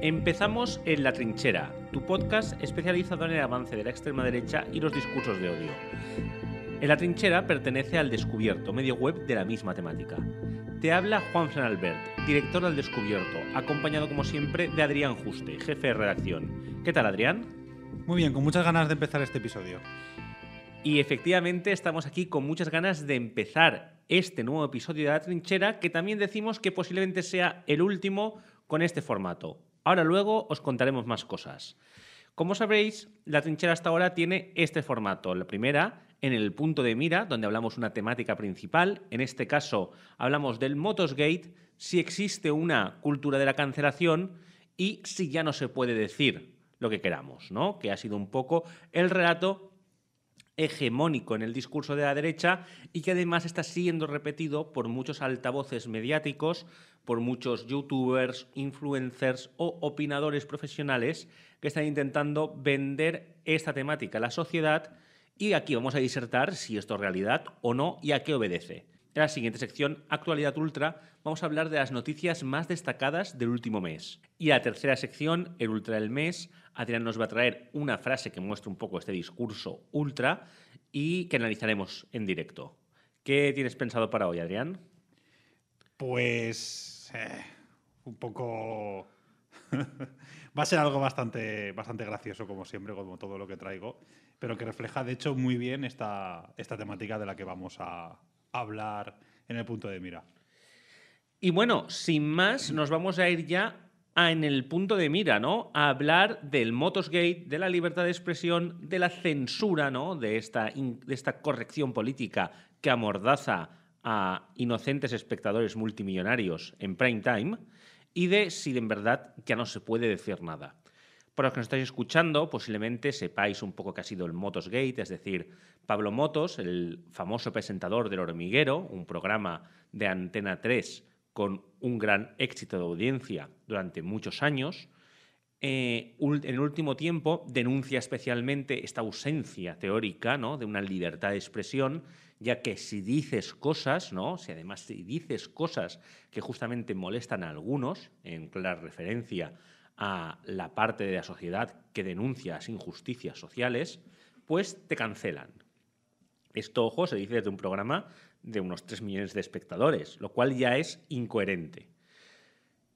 Empezamos en La Trinchera, tu podcast especializado en el avance de la extrema derecha y los discursos de odio. En La Trinchera pertenece al Descubierto, medio web de la misma temática. Te habla Juan Fran Albert, director del Descubierto, acompañado como siempre de Adrián Juste, jefe de redacción. ¿Qué tal, Adrián? Muy bien, con muchas ganas de empezar este episodio. Y efectivamente estamos aquí con muchas ganas de empezar este nuevo episodio de La Trinchera, que también decimos que posiblemente sea el último con este formato. Ahora luego os contaremos más cosas. Como sabréis, la trinchera hasta ahora tiene este formato. La primera, en el punto de mira, donde hablamos una temática principal. En este caso, hablamos del Motosgate, si existe una cultura de la cancelación y si ya no se puede decir lo que queramos, ¿no? Que ha sido un poco el relato hegemónico en el discurso de la derecha y que además está siendo repetido por muchos altavoces mediáticos por muchos youtubers, influencers o opinadores profesionales que están intentando vender esta temática a la sociedad y aquí vamos a disertar si esto es realidad o no y a qué obedece. En la siguiente sección, Actualidad Ultra, vamos a hablar de las noticias más destacadas del último mes. Y la tercera sección, el Ultra del Mes, Adrián nos va a traer una frase que muestre un poco este discurso ultra y que analizaremos en directo. ¿Qué tienes pensado para hoy, Adrián? Pues un poco... Va a ser algo bastante, bastante gracioso, como siempre, como todo lo que traigo, pero que refleja, de hecho, muy bien esta, esta temática de la que vamos a hablar en el punto de mira. Y bueno, sin más, nos vamos a ir ya a en el punto de mira, ¿no? A hablar del Motosgate, de la libertad de expresión, de la censura, ¿no? De esta, de esta corrección política que amordaza a inocentes espectadores multimillonarios en prime time y de si en verdad ya no se puede decir nada. Para los que nos estáis escuchando, posiblemente sepáis un poco que ha sido el Motosgate, es decir, Pablo Motos, el famoso presentador del Hormiguero, un programa de Antena 3 con un gran éxito de audiencia durante muchos años, eh, en el último tiempo denuncia especialmente esta ausencia teórica ¿no? de una libertad de expresión ya que si dices cosas, ¿no? Si además si dices cosas que justamente molestan a algunos, en clara referencia a la parte de la sociedad que denuncia las injusticias sociales, pues te cancelan. Esto, ojo, se dice desde un programa de unos 3 millones de espectadores, lo cual ya es incoherente.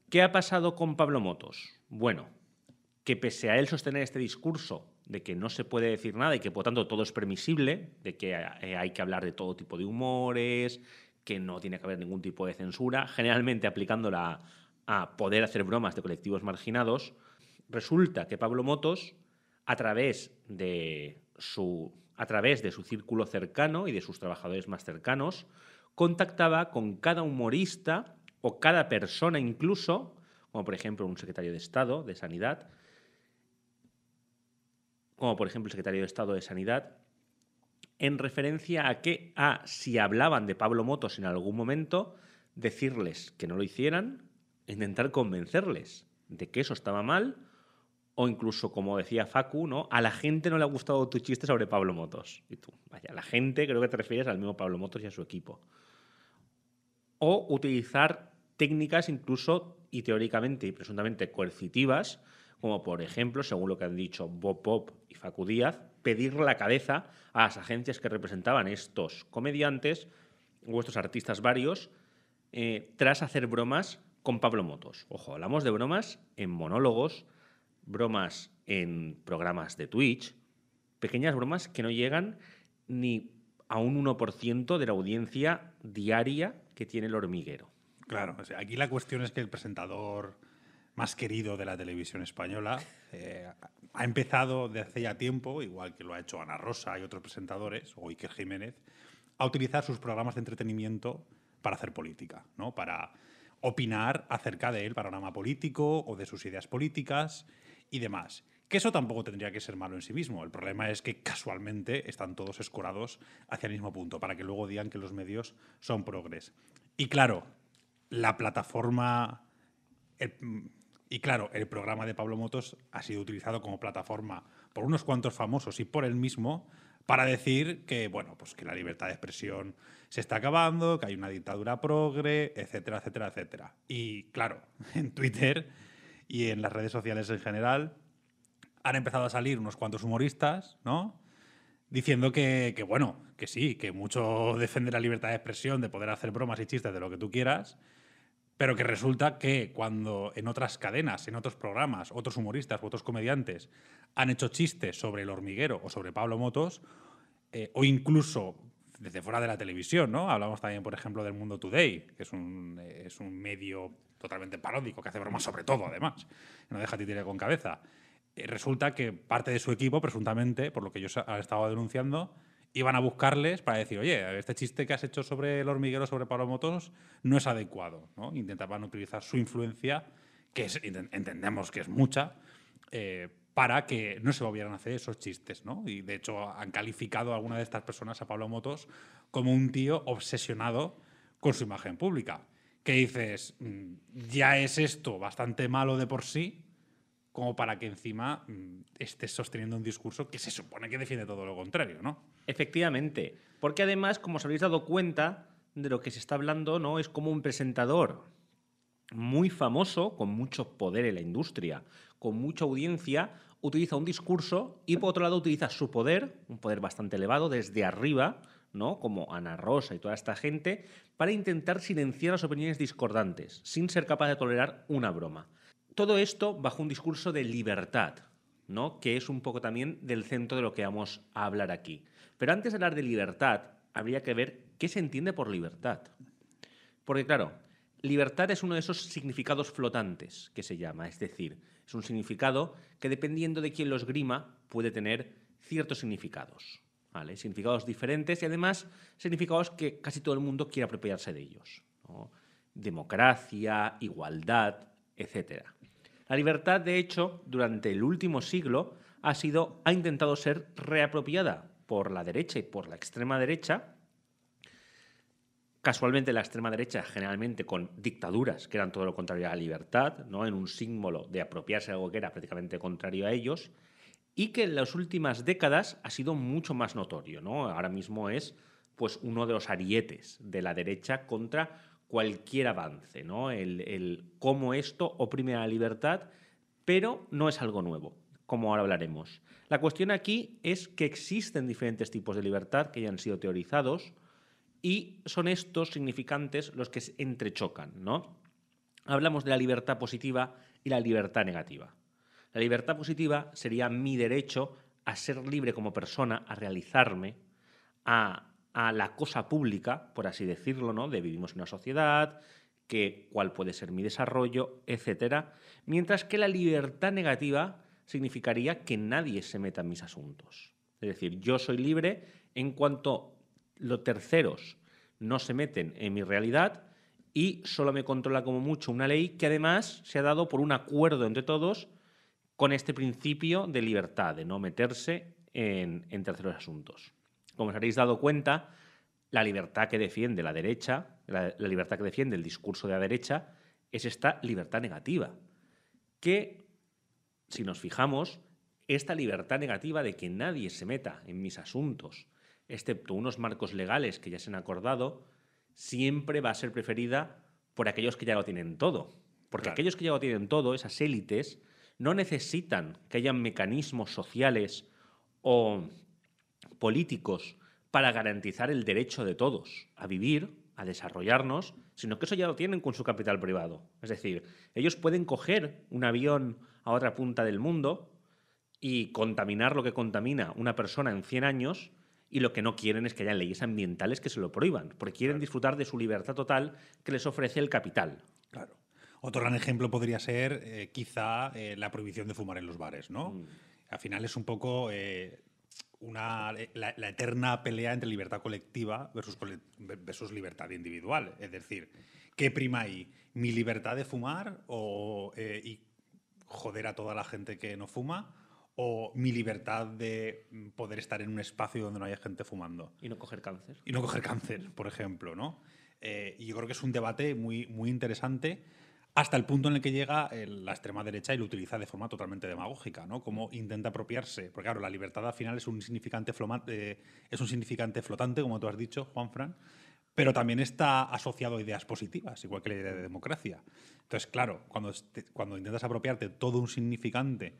¿Qué ha pasado con Pablo Motos? Bueno, que pese a él sostener este discurso de que no se puede decir nada y que por tanto todo es permisible, de que eh, hay que hablar de todo tipo de humores, que no tiene que haber ningún tipo de censura, generalmente aplicándola a poder hacer bromas de colectivos marginados, resulta que Pablo Motos, a través de su, a través de su círculo cercano y de sus trabajadores más cercanos, contactaba con cada humorista o cada persona incluso, como por ejemplo un secretario de Estado de Sanidad, como por ejemplo el secretario de Estado de Sanidad, en referencia a que, a si hablaban de Pablo Motos en algún momento, decirles que no lo hicieran, intentar convencerles de que eso estaba mal, o incluso, como decía Facu, ¿no? a la gente no le ha gustado tu chiste sobre Pablo Motos. Y tú, vaya, a la gente creo que te refieres al mismo Pablo Motos y a su equipo. O utilizar técnicas incluso y teóricamente y presuntamente coercitivas como por ejemplo, según lo que han dicho Bob Pop y Facu Díaz, pedir la cabeza a las agencias que representaban estos comediantes o estos artistas varios eh, tras hacer bromas con Pablo Motos. Ojo, hablamos de bromas en monólogos, bromas en programas de Twitch, pequeñas bromas que no llegan ni a un 1% de la audiencia diaria que tiene el hormiguero. Claro, aquí la cuestión es que el presentador más querido de la televisión española. Eh, ha empezado de hace ya tiempo, igual que lo ha hecho Ana Rosa y otros presentadores, o Iker Jiménez, a utilizar sus programas de entretenimiento para hacer política, ¿no? para opinar acerca del panorama político o de sus ideas políticas y demás. Que eso tampoco tendría que ser malo en sí mismo. El problema es que casualmente están todos escorados hacia el mismo punto, para que luego digan que los medios son progres. Y claro, la plataforma, y claro, el programa de Pablo Motos ha sido utilizado como plataforma por unos cuantos famosos y por él mismo para decir que, bueno, pues que la libertad de expresión se está acabando, que hay una dictadura progre, etcétera, etcétera, etcétera. Y claro, en Twitter y en las redes sociales en general han empezado a salir unos cuantos humoristas, ¿no? Diciendo que, que bueno, que sí, que mucho defiende la libertad de expresión, de poder hacer bromas y chistes de lo que tú quieras, pero que resulta que cuando en otras cadenas, en otros programas, otros humoristas u otros comediantes han hecho chistes sobre el hormiguero o sobre Pablo Motos, eh, o incluso desde fuera de la televisión, ¿no? Hablamos también, por ejemplo, del Mundo Today, que es un, eh, es un medio totalmente paródico, que hace bromas sobre todo, además, no deja tirar con cabeza. Eh, resulta que parte de su equipo, presuntamente, por lo que yo he estado denunciando, iban a buscarles para decir, oye, este chiste que has hecho sobre el hormiguero, sobre Pablo Motos, no es adecuado. ¿no? Intentaban utilizar su influencia, que entendemos que es mucha, eh, para que no se volvieran a hacer esos chistes. ¿no? Y de hecho han calificado a alguna de estas personas, a Pablo Motos, como un tío obsesionado con su imagen pública. Que dices, mm, ya es esto bastante malo de por sí, como para que encima mm, estés sosteniendo un discurso que se supone que defiende todo lo contrario, ¿no? Efectivamente, porque además, como os habéis dado cuenta, de lo que se está hablando no es como un presentador muy famoso, con mucho poder en la industria, con mucha audiencia, utiliza un discurso y por otro lado utiliza su poder, un poder bastante elevado, desde arriba, ¿no? Como Ana Rosa y toda esta gente, para intentar silenciar las opiniones discordantes, sin ser capaz de tolerar una broma. Todo esto bajo un discurso de libertad, ¿no? Que es un poco también del centro de lo que vamos a hablar aquí. Pero antes de hablar de libertad, habría que ver qué se entiende por libertad. Porque claro, libertad es uno de esos significados flotantes que se llama, es decir, es un significado que dependiendo de quién los grima, puede tener ciertos significados, Significados diferentes y además significados que casi todo el mundo quiere apropiarse de ellos. Democracia, igualdad, etc. La libertad, de hecho, durante el último siglo ha, sido, ha intentado ser reapropiada por la derecha y por la extrema derecha. Casualmente la extrema derecha generalmente con dictaduras que eran todo lo contrario a la libertad, ¿no? en un símbolo de apropiarse de algo que era prácticamente contrario a ellos, y que en las últimas décadas ha sido mucho más notorio. ¿no? Ahora mismo es pues, uno de los arietes de la derecha contra cualquier avance, ¿no? el, cómo esto oprime a la libertad, pero no es algo nuevo como ahora hablaremos. La cuestión aquí es que existen diferentes tipos de libertad que ya han sido teorizados y son estos significantes los que se entrechocan, ¿no? Hablamos de la libertad positiva y la libertad negativa. La libertad positiva sería mi derecho a ser libre como persona, a realizarme, a, la cosa pública, por así decirlo, ¿no? De vivimos en una sociedad, que cuál puede ser mi desarrollo, etc. Mientras que la libertad negativa significaría que nadie se meta en mis asuntos. Es decir, yo soy libre en cuanto los terceros no se meten en mi realidad y solo me controla como mucho una ley que además se ha dado por un acuerdo entre todos con este principio de libertad, de no meterse en, terceros asuntos. Como os habréis dado cuenta, la libertad que defiende la derecha, la, la libertad que defiende el discurso de la derecha, es esta libertad negativa, que si nos fijamos, esta libertad negativa de que nadie se meta en mis asuntos, excepto unos marcos legales que ya se han acordado, siempre va a ser preferida por aquellos que ya lo tienen todo. Porque aquellos que ya lo tienen todo, esas élites, no necesitan que haya mecanismos sociales o políticos para garantizar el derecho de todos a vivir, a desarrollarnos, sino que eso ya lo tienen con su capital privado. Es decir, ellos pueden coger un avión a otra punta del mundo y contaminar lo que contamina una persona en 100 años y lo que no quieren es que haya leyes ambientales que se lo prohíban, porque quieren disfrutar de su libertad total que les ofrece el capital. Claro. Otro gran ejemplo podría ser eh, quizá eh, la prohibición de fumar en los bares, ¿no? Mm. Al final es un poco eh, la, eterna pelea entre libertad colectiva versus, versus libertad individual. Es decir, ¿qué prima ahí? ¿Mi libertad de fumar o, joder a toda la gente que no fuma o mi libertad de poder estar en un espacio donde no haya gente fumando. Y no coger cáncer. Y no coger cáncer, por ejemplo, ¿no? Eh, y yo creo que es un debate muy, muy interesante hasta el punto en el que llega eh, la extrema derecha y lo utiliza de forma totalmente demagógica, ¿no? Como intenta apropiarse. Porque claro, la libertad al final es un significante, eh, es un significante flotante, como tú has dicho, Juan Fran pero también está asociado a ideas positivas, igual que la idea de democracia. Entonces, claro, cuando, cuando intentas apropiarte todo un significante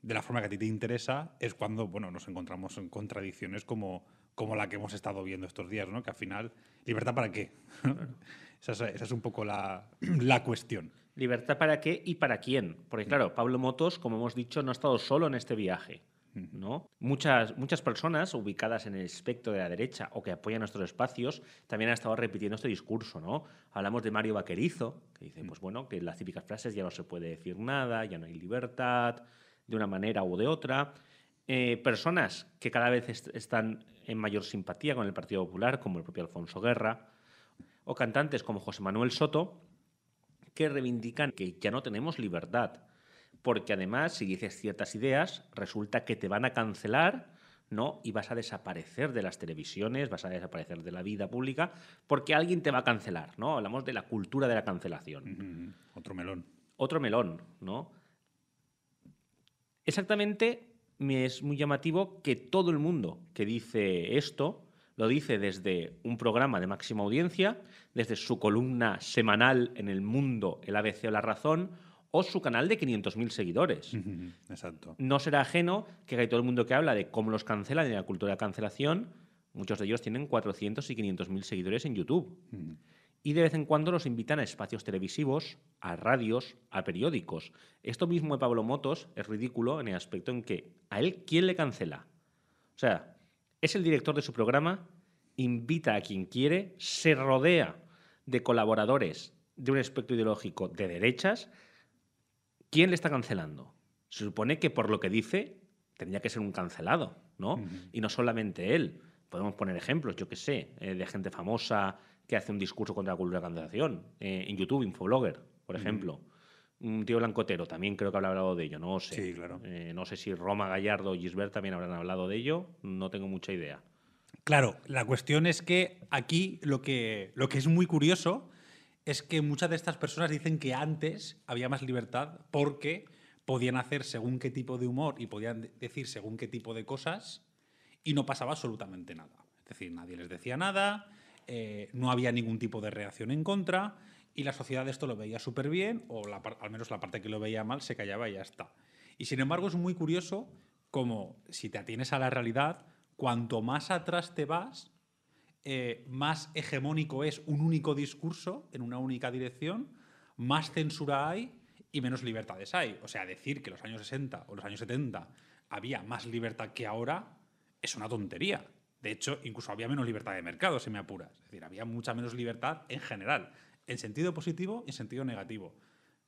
de la forma que a ti te interesa, es cuando bueno, nos encontramos en contradicciones como, como la que hemos estado viendo estos días, ¿no? que al final, ¿libertad para qué? esa, es, un poco la, la cuestión. ¿Libertad para qué y para quién? Porque claro, Pablo Motos, como hemos dicho, no ha estado solo en este viaje. ¿no? Muchas, muchas personas ubicadas en el espectro de la derecha o que apoyan nuestros espacios también han estado repitiendo este discurso, ¿no? Hablamos de Mario Vaquerizo, que dice, mm. pues bueno, que las típicas frases ya no se puede decir nada, ya no hay libertad, de una manera u de otra. Eh, personas que cada vez están en mayor simpatía con el Partido Popular, como el propio Alfonso Guerra, o cantantes como José Manuel Soto, que reivindican que ya no tenemos libertad, porque además si dices ciertas ideas resulta que te van a cancelar ¿no? y vas a desaparecer de las televisiones, vas a desaparecer de la vida pública porque alguien te va a cancelar. ¿no? Hablamos de la cultura de la cancelación. Otro melón. Otro melón, ¿no? Exactamente me es muy llamativo que todo el mundo que dice esto lo dice desde un programa de máxima audiencia, desde su columna semanal en El Mundo, el ABC o La Razón, o su canal de 500.000 seguidores. Exacto. No será ajeno que hay todo el mundo que habla de cómo los cancelan en la cultura de cancelación, muchos de ellos tienen 400 y 500.000 seguidores en YouTube. Y de vez en cuando los invitan a espacios televisivos, a radios, a periódicos. Esto mismo de Pablo Motos es ridículo en el aspecto en que a él, ¿quién le cancela? O sea, es el director de su programa, invita a quien quiere, se rodea de colaboradores de un espectro ideológico de derechas, ¿Quién le está cancelando? Se supone que por lo que dice tendría que ser un cancelado, ¿no? Y no solamente él. Podemos poner ejemplos, yo qué sé, eh, de gente famosa que hace un discurso contra la cultura de cancelación. Eh, en YouTube, Infoblogger, por ejemplo. Un tío blancotero, también creo que habrá hablado de ello, no sé. Sí, claro. Eh, no sé si Roma Gallardo o Gisbert también habrán hablado de ello, no tengo mucha idea. Claro, la cuestión es que aquí lo que, lo que es muy curioso es que muchas de estas personas dicen que antes había más libertad porque podían hacer según qué tipo de humor y podían decir según qué tipo de cosas y no pasaba absolutamente nada. Es decir, nadie les decía nada, eh, no había ningún tipo de reacción en contra y la sociedad esto lo veía súper bien o al menos la parte que lo veía mal se callaba y ya está. Y sin embargo es muy curioso como si te atienes a la realidad, cuanto más atrás te vas, eh, más hegemónico es un único discurso en una única dirección, más censura hay y menos libertades hay. O sea, decir que los años 60 o los años 70 había más libertad que ahora es una tontería. De hecho, incluso había menos libertad de mercado, si me apuras. Es decir, había mucha menos libertad en general, en sentido positivo y en sentido negativo.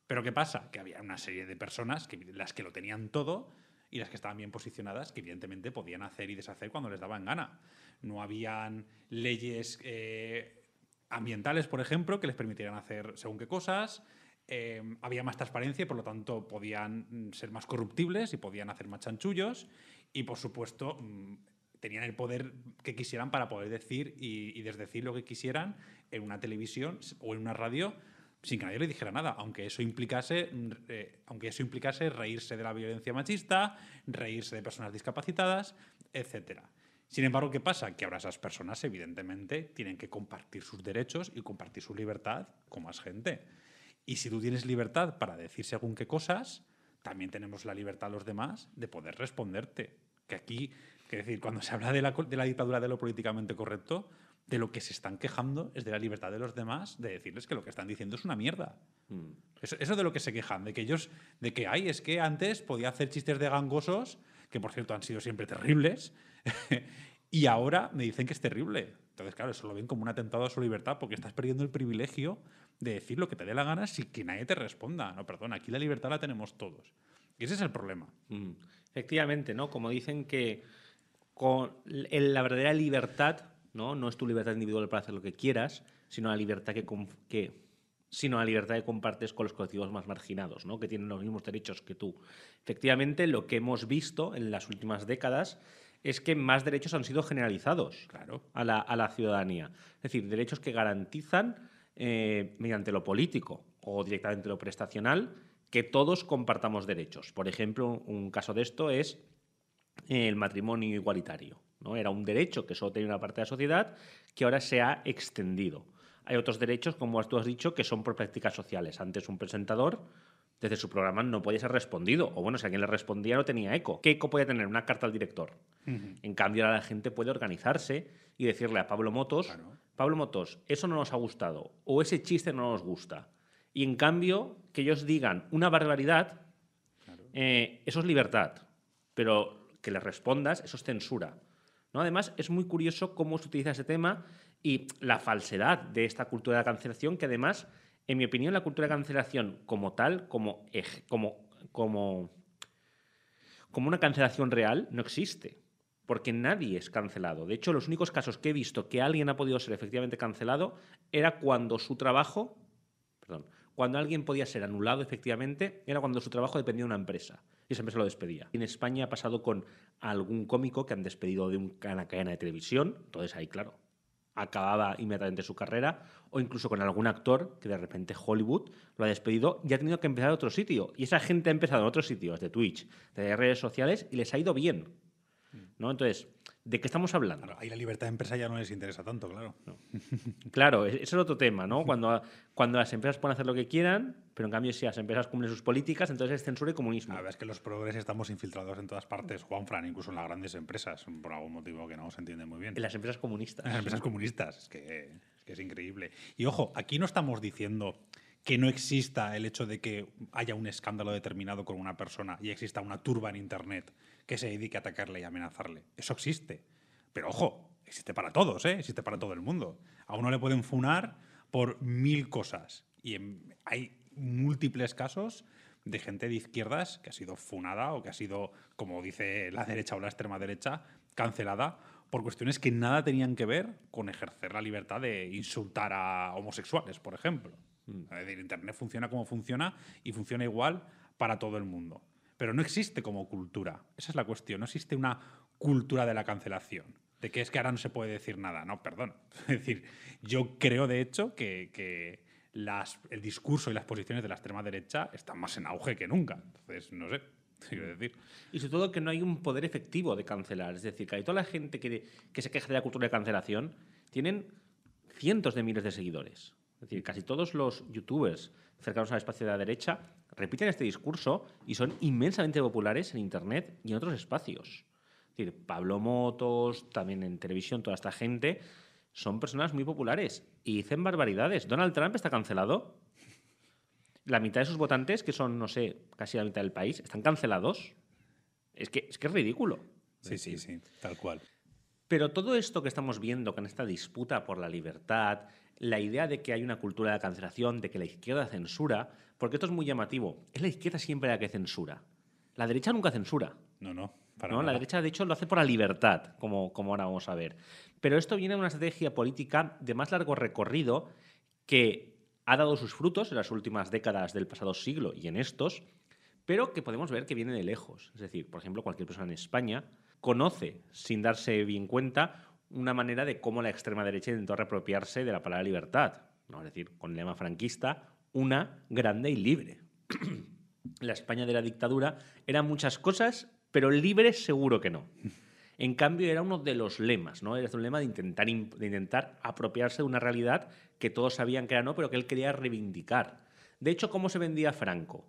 Pero ¿qué pasa? Que había una serie de personas que, las que lo tenían todo y las que estaban bien posicionadas, que evidentemente podían hacer y deshacer cuando les daban gana. No habían leyes eh, ambientales, por ejemplo, que les permitieran hacer según qué cosas. Eh, había más transparencia y por lo tanto podían mm, ser más corruptibles y podían hacer más chanchullos. Y por supuesto, mm, tenían el poder que quisieran para poder decir y, desdecir lo que quisieran en una televisión o en una radio sin que nadie le dijera nada, aunque eso implicase, mm, aunque eso implicase reírse de la violencia machista, reírse de personas discapacitadas, etcétera. Sin embargo, ¿qué pasa? Que ahora esas personas, evidentemente, tienen que compartir sus derechos y compartir su libertad con más gente. Y si tú tienes libertad para decir según qué cosas, también tenemos la libertad los demás de poder responderte. Que aquí, que decir, cuando se habla de la dictadura de lo políticamente correcto, de lo que se están quejando es de la libertad de los demás de decirles que lo que están diciendo es una mierda. Mm. Eso, de lo que se quejan, de que ellos, de que hay, es que antes podía hacer chistes de gangosos, que por cierto han sido siempre terribles, y ahora me dicen que es terrible. Entonces, claro, eso lo ven como un atentado a su libertad porque estás perdiendo el privilegio de decir lo que te dé la gana sin que nadie te responda. No, perdón, aquí la libertad la tenemos todos. Y ese es el problema. Mm. Efectivamente, ¿no? Como dicen que con la verdadera libertad ¿no? es tu libertad individual para hacer lo que quieras, sino la libertad que, sino la libertad que compartes con los colectivos más marginados, ¿no? que tienen los mismos derechos que tú. Efectivamente, lo que hemos visto en las últimas décadas es que más derechos han sido generalizados claro. a, la, ciudadanía. Es decir, derechos que garantizan eh, mediante lo político o directamente lo prestacional que todos compartamos derechos. Por ejemplo, un caso de esto es el matrimonio igualitario. Era un derecho que solo tenía una parte de la sociedad que ahora se ha extendido. Hay otros derechos, como tú has dicho, que son por prácticas sociales. Antes un presentador desde su programa no podía ser respondido. O bueno, si alguien le respondía no tenía eco. ¿Qué eco podía tener? Una carta al director. En cambio, ahora la gente puede organizarse y decirle a Pablo Motos, Pablo Motos, eso no nos ha gustado o ese chiste no nos gusta. Y en cambio, que ellos digan una barbaridad, eh, eso es libertad. Pero que le respondas, eso es censura. Además, es muy curioso cómo se utiliza ese tema y la falsedad de esta cultura de cancelación, que además, en mi opinión, la cultura de cancelación como tal, como, como, como, como una cancelación real, no existe. Porque nadie es cancelado. De hecho, los únicos casos que he visto que alguien ha podido ser efectivamente cancelado era cuando su trabajo, perdón, cuando alguien podía ser anulado efectivamente era cuando su trabajo dependía de una empresa y esa empresa lo despedía. En España ha pasado con algún cómico que han despedido de una cadena de televisión, entonces ahí claro, acababa inmediatamente su carrera, o incluso con algún actor que de repente Hollywood lo ha despedido y ha tenido que empezar en otro sitio. Y esa gente ha empezado en otros sitios, de Twitch, de redes sociales, y les ha ido bien. Entonces, ¿de qué estamos hablando? ahí la libertad de empresa ya no les interesa tanto, claro. claro, e-, ese es otro tema, ¿no? Cuando, las empresas pueden hacer lo que quieran, pero en cambio si las empresas cumplen sus políticas, entonces es censura y comunismo. La es que los progresistas estamos infiltrados en todas partes, Juan Juanfran, incluso en las grandes empresas, por algún motivo que no se entiende muy bien. En las empresas comunistas. En las empresas comunistas, es que es increíble. Y ojo, aquí no estamos diciendo que no exista el hecho de que haya un escándalo determinado con una persona y exista una turba en Internet que se dedique a atacarle y amenazarle. Eso existe. Pero ojo, existe para todos, ¿eh? existe para todo el mundo. A uno le pueden funar por mil cosas. Y hay múltiples casos de gente de izquierdas que ha sido funada o que ha sido, como dice la derecha o la extrema derecha, cancelada por cuestiones que nada tenían que ver con ejercer la libertad de insultar a homosexuales, por ejemplo. Mm. Internet funciona como funciona y funciona igual para todo el mundo. Pero no existe como cultura. Esa es la cuestión. No existe una cultura de la cancelación. De que es que ahora no se puede decir nada. No, perdón. Es decir, yo creo, de hecho, que, el discurso y las posiciones de la extrema derecha están más en auge que nunca. Entonces, no sé. Decir. Y sobre todo que no hay un poder efectivo de cancelar. Es decir, que hay toda la gente que se queja de la cultura de cancelación tienen cientos de miles de seguidores. Es decir, casi todos los youtubers cercanos al espacio de la derecha repiten este discurso y son inmensamente populares en Internet y en otros espacios. Es decir, Pablo Motos, también en televisión, toda esta gente, son personas muy populares y dicen barbaridades. Donald Trump está cancelado. La mitad de sus votantes, que son, no sé, casi la mitad del país, están cancelados. Es que es, que es ridículo. Sí, sí, sí, tal cual. Pero todo esto que estamos viendo con esta disputa por la libertad, la idea de que hay una cultura de cancelación, de que la izquierda censura, porque esto es muy llamativo. Es la izquierda siempre la que censura. La derecha nunca censura. No, no. Para La derecha, de hecho, lo hace por la libertad, como, como ahora vamos a ver. Pero esto viene de una estrategia política de más largo recorrido que ha dado sus frutos en las últimas décadas del pasado siglo y en estos, pero que podemos ver que viene de lejos. Es decir, por ejemplo, cualquier persona en España conoce, sin darse bien cuenta, una manera de cómo la extrema derecha intentó apropiarse de la palabra libertad, es decir, con el lema franquista, una grande y libre. la España de la dictadura era muchas cosas, pero libre seguro que no. En cambio, era uno de los lemas, ¿no? Era un lema de intentar, intentar apropiarse de una realidad que todos sabían que era no, pero que él quería reivindicar. De hecho, ¿cómo se vendía Franco?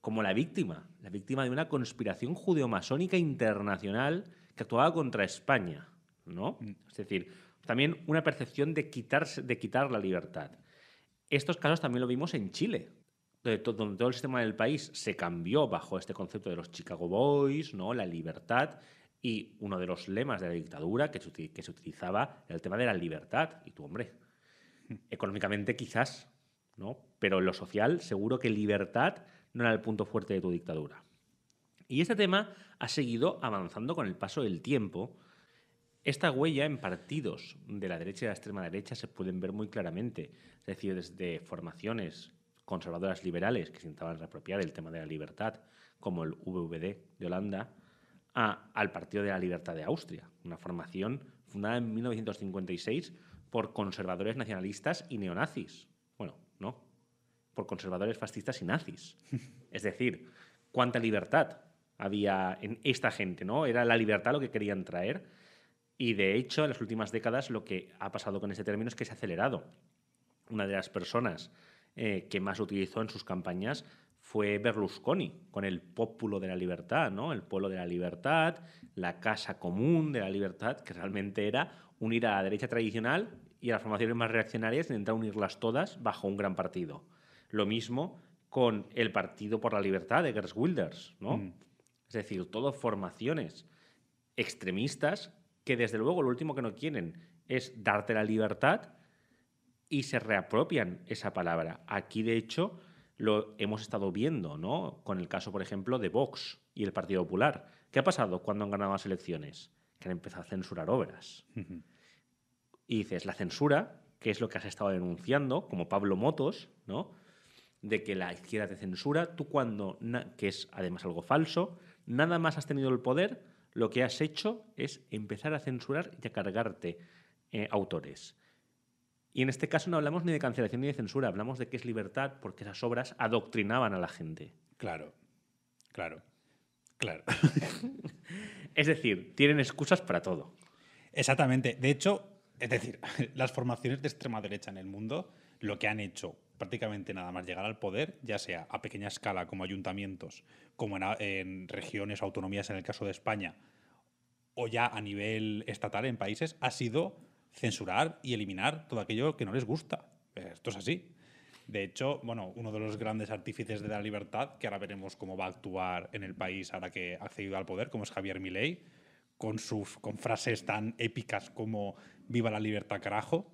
Como la víctima, la víctima de una conspiración judeomasónica internacional que actuaba contra España. Mm. Es decir, también una percepción de, quitarse, de quitar la libertad. Estos casos también lo vimos en Chile, donde todo, el sistema del país se cambió bajo este concepto de los Chicago Boys, ¿no? La libertad. Y uno de los lemas de la dictadura que se, utilizaba era el tema de la libertad. Y tú, hombre, económicamente quizás, ¿no? Pero en lo social, seguro que libertad no era el punto fuerte de tu dictadura. Y este tema ha seguido avanzando con el paso del tiempo esta huella en partidos de la derecha y de la extrema derecha se pueden ver muy claramente. Es decir, desde formaciones conservadoras liberales que se intentaban reapropiar el tema de la libertad, como el VVD de Holanda, al Partido de la Libertad de Austria, una formación fundada en 1956 por conservadores nacionalistas y neonazis. Bueno, no, por conservadores fascistas y nazis. Es decir, cuánta libertad había en esta gente, ¿no? Era la libertad lo que querían traer y de hecho, en las últimas décadas lo que ha pasado con ese término es que se ha acelerado. Una de las personas eh, que más utilizó en sus campañas fue Berlusconi, con el Pópulo de la Libertad, ¿no? el pueblo de la libertad, la casa común de la libertad, que realmente era unir a la derecha tradicional y a las formaciones más reaccionarias, intentar unirlas todas bajo un gran partido. Lo mismo con el Partido por la Libertad de Gers Wilders, mm. Es decir, todas formaciones extremistas que desde luego lo último que no quieren es darte la libertad y se reapropian esa palabra. Aquí, de hecho, lo hemos estado viendo, ¿no? Con el caso, por ejemplo, de Vox y el Partido Popular. ¿Qué ha pasado cuando han ganado las elecciones? Que han empezado a censurar obras. Y dices, la censura, que es lo que has estado denunciando, como Pablo Motos, ¿no? De que la izquierda te censura, tú cuando, que es además algo falso, nada más has tenido el poder, lo que has hecho es empezar a censurar y a cargarte eh, autores. Y en este caso no hablamos ni de cancelación ni de censura, hablamos de que es libertad porque esas obras adoctrinaban a la gente. Claro, claro, claro. es decir, tienen excusas para todo. Exactamente. De hecho, es decir, las formaciones de extrema derecha en el mundo lo que han hecho prácticamente nada más llegar al poder, ya sea a pequeña escala como ayuntamientos, como en, regiones regiones, autonomías en el caso de España, o ya a nivel estatal en países, ha sido censurar y eliminar todo aquello que no les gusta. Esto es así. De hecho, bueno, uno de los grandes artífices de la libertad, que ahora veremos cómo va a actuar en el país ahora que ha accedido al poder, como es Javier Milei, con sus con frases tan épicas como viva la libertad carajo,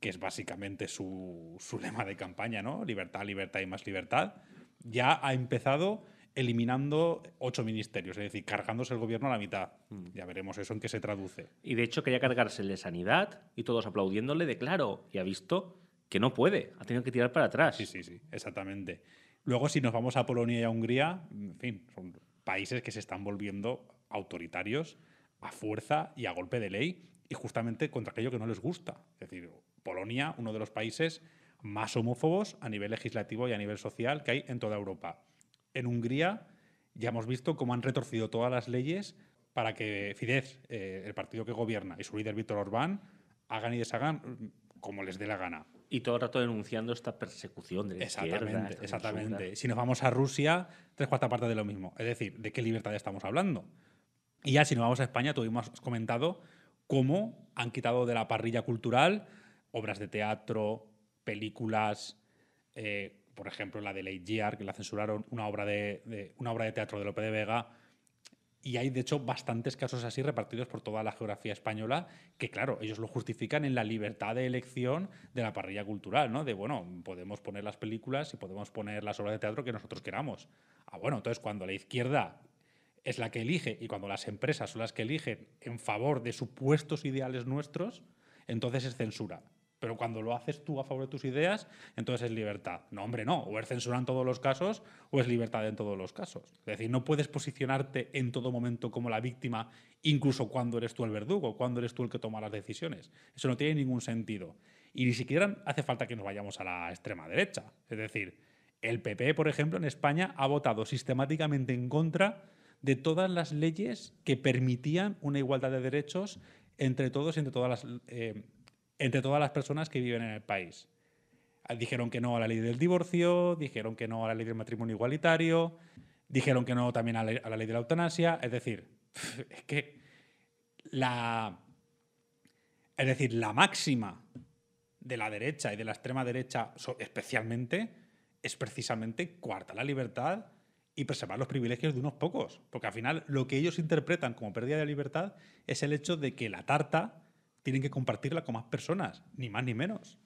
que es básicamente su, lema de campaña, ¿no? Libertad, libertad y más libertad, ya ha empezado eliminando ocho ministerios, es decir, cargándose el gobierno a la mitad. Mm. Ya veremos eso en qué se traduce. Y de hecho quería cargarse de sanidad y todos aplaudiéndole de claro, y ha visto que no puede, ha tenido que tirar para atrás. Sí, sí, sí, exactamente. Luego si nos vamos a Polonia y a Hungría, en fin, son países que se están volviendo autoritarios a fuerza y a golpe de ley y justamente contra aquello que no les gusta. Es decir, Polonia, uno de los países más homófobos a nivel legislativo y a nivel social que hay en toda Europa. En Hungría ya hemos visto cómo han retorcido todas las leyes para que Fidesz, eh, el partido que gobierna, y su líder Víctor Orbán hagan y deshagan mm, como les dé la gana. Y todo el rato denunciando esta persecución de la exactamente, izquierda. Exactamente. Si nos vamos a Rusia, tres cuartas partes de lo mismo. Es decir, ¿de qué libertad estamos hablando? Y ya si nos vamos a España, tuvimos comentado cómo han quitado de la parrilla cultural obras de teatro, películas, eh, por ejemplo, la de Lightyear, que la censuraron, una obra de, de, una obra de teatro de Lope de Vega. Y hay, de hecho, bastantes casos así repartidos por toda la geografía española, que claro, ellos lo justifican en la libertad de elección de la parrilla cultural, ¿no? De, bueno, podemos poner las películas y podemos poner las obras de teatro que nosotros queramos. Ah, bueno, entonces cuando la izquierda es la que elige y cuando las empresas son las que eligen en favor de supuestos ideales nuestros, entonces es censura. Pero cuando lo haces tú a favor de tus ideas, entonces es libertad. No, hombre, no. O es censura en todos los casos o es libertad en todos los casos. Es decir, no puedes posicionarte en todo momento como la víctima, incluso cuando eres tú el verdugo, cuando eres tú el que toma las decisiones. Eso no tiene ningún sentido. Y ni siquiera hace falta que nos vayamos a la extrema derecha. Es decir, el PP, por ejemplo, en España ha votado sistemáticamente en contra de todas las leyes que permitían una igualdad de derechos entre todos y entre todas las... Eh, entre todas las personas que viven en el país. Ah, dijeron que no a la ley del divorcio, dijeron que no a la ley del matrimonio igualitario, dijeron que no también a la, ley de la eutanasia. Es decir, es que la, es decir, la máxima de la derecha y de la extrema derecha especialmente es precisamente cuarta la libertad y preservar los privilegios de unos pocos. Porque al final lo que ellos interpretan como pérdida de libertad es el hecho de que la tarta tienen que compartirla con más personas, ni más ni menos.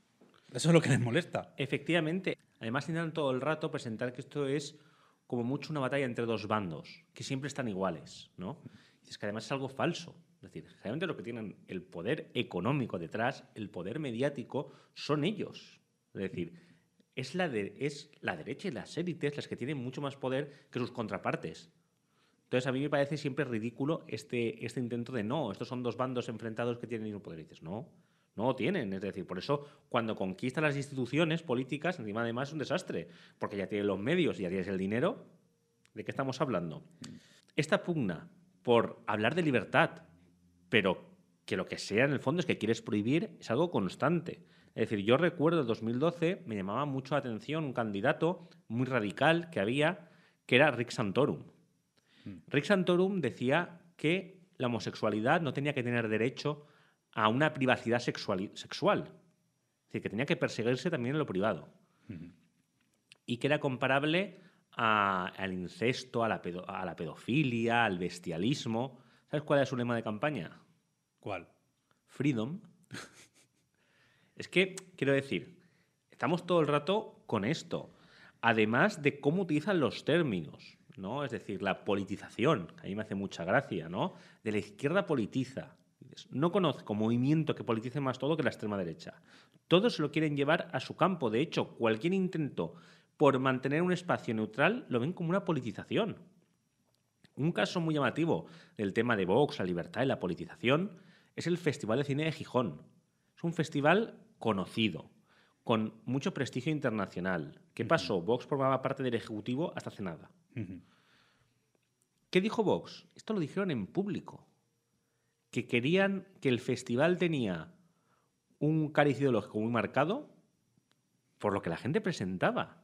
Eso es lo que les molesta. Efectivamente. Además, intentan todo el rato presentar que esto es como mucho una batalla entre dos bandos, que siempre están iguales, ¿no? es que además es algo falso. Es decir, realmente lo que tienen el poder económico detrás, el poder mediático, son ellos. Es decir, es la, de, es la derecha y las élites las que tienen mucho más poder que sus contrapartes. Entonces, a mí me parece siempre ridículo este, este intento de no, estos son dos bandos enfrentados que tienen el mismo poder. Y dices, no, no tienen. Es decir, por eso cuando conquistas las instituciones políticas, encima además es un desastre, porque ya tienes los medios, y ya tienes el dinero. ¿De qué estamos hablando? Esta pugna por hablar de libertad, pero que lo que sea en el fondo es que quieres prohibir es algo constante. Es decir, yo recuerdo en 2012 me llamaba mucho la atención un candidato muy radical que había, que era Rick Santorum. Mm. Rick Santorum decía que la homosexualidad no tenía que tener derecho a una privacidad sexual. Es decir, que tenía que perseguirse también en lo privado. Y que era comparable al incesto, a la, pedofilia, al bestialismo. ¿Sabes cuál es su lema de campaña? ¿Cuál? Freedom. es que, quiero decir, estamos todo el rato con esto. Además de cómo utilizan los términos. Es decir, la politización, que a mí me hace mucha gracia, ¿no? De la izquierda politiza. No conozco movimiento que politice más todo que la extrema derecha. Todos lo quieren llevar a su campo. De hecho, cualquier intento por mantener un espacio neutral lo ven como una politización. Un caso muy llamativo del tema de Vox, la libertad y la politización es el Festival de Cine de Gijón. Es un festival conocido, con mucho prestigio internacional. ¿Qué pasó? Vox formaba parte del Ejecutivo hasta hace nada. ¿Qué dijo Vox? Esto lo dijeron en público. Que querían que el festival tenía un cariz ideológico muy marcado por lo que la gente presentaba.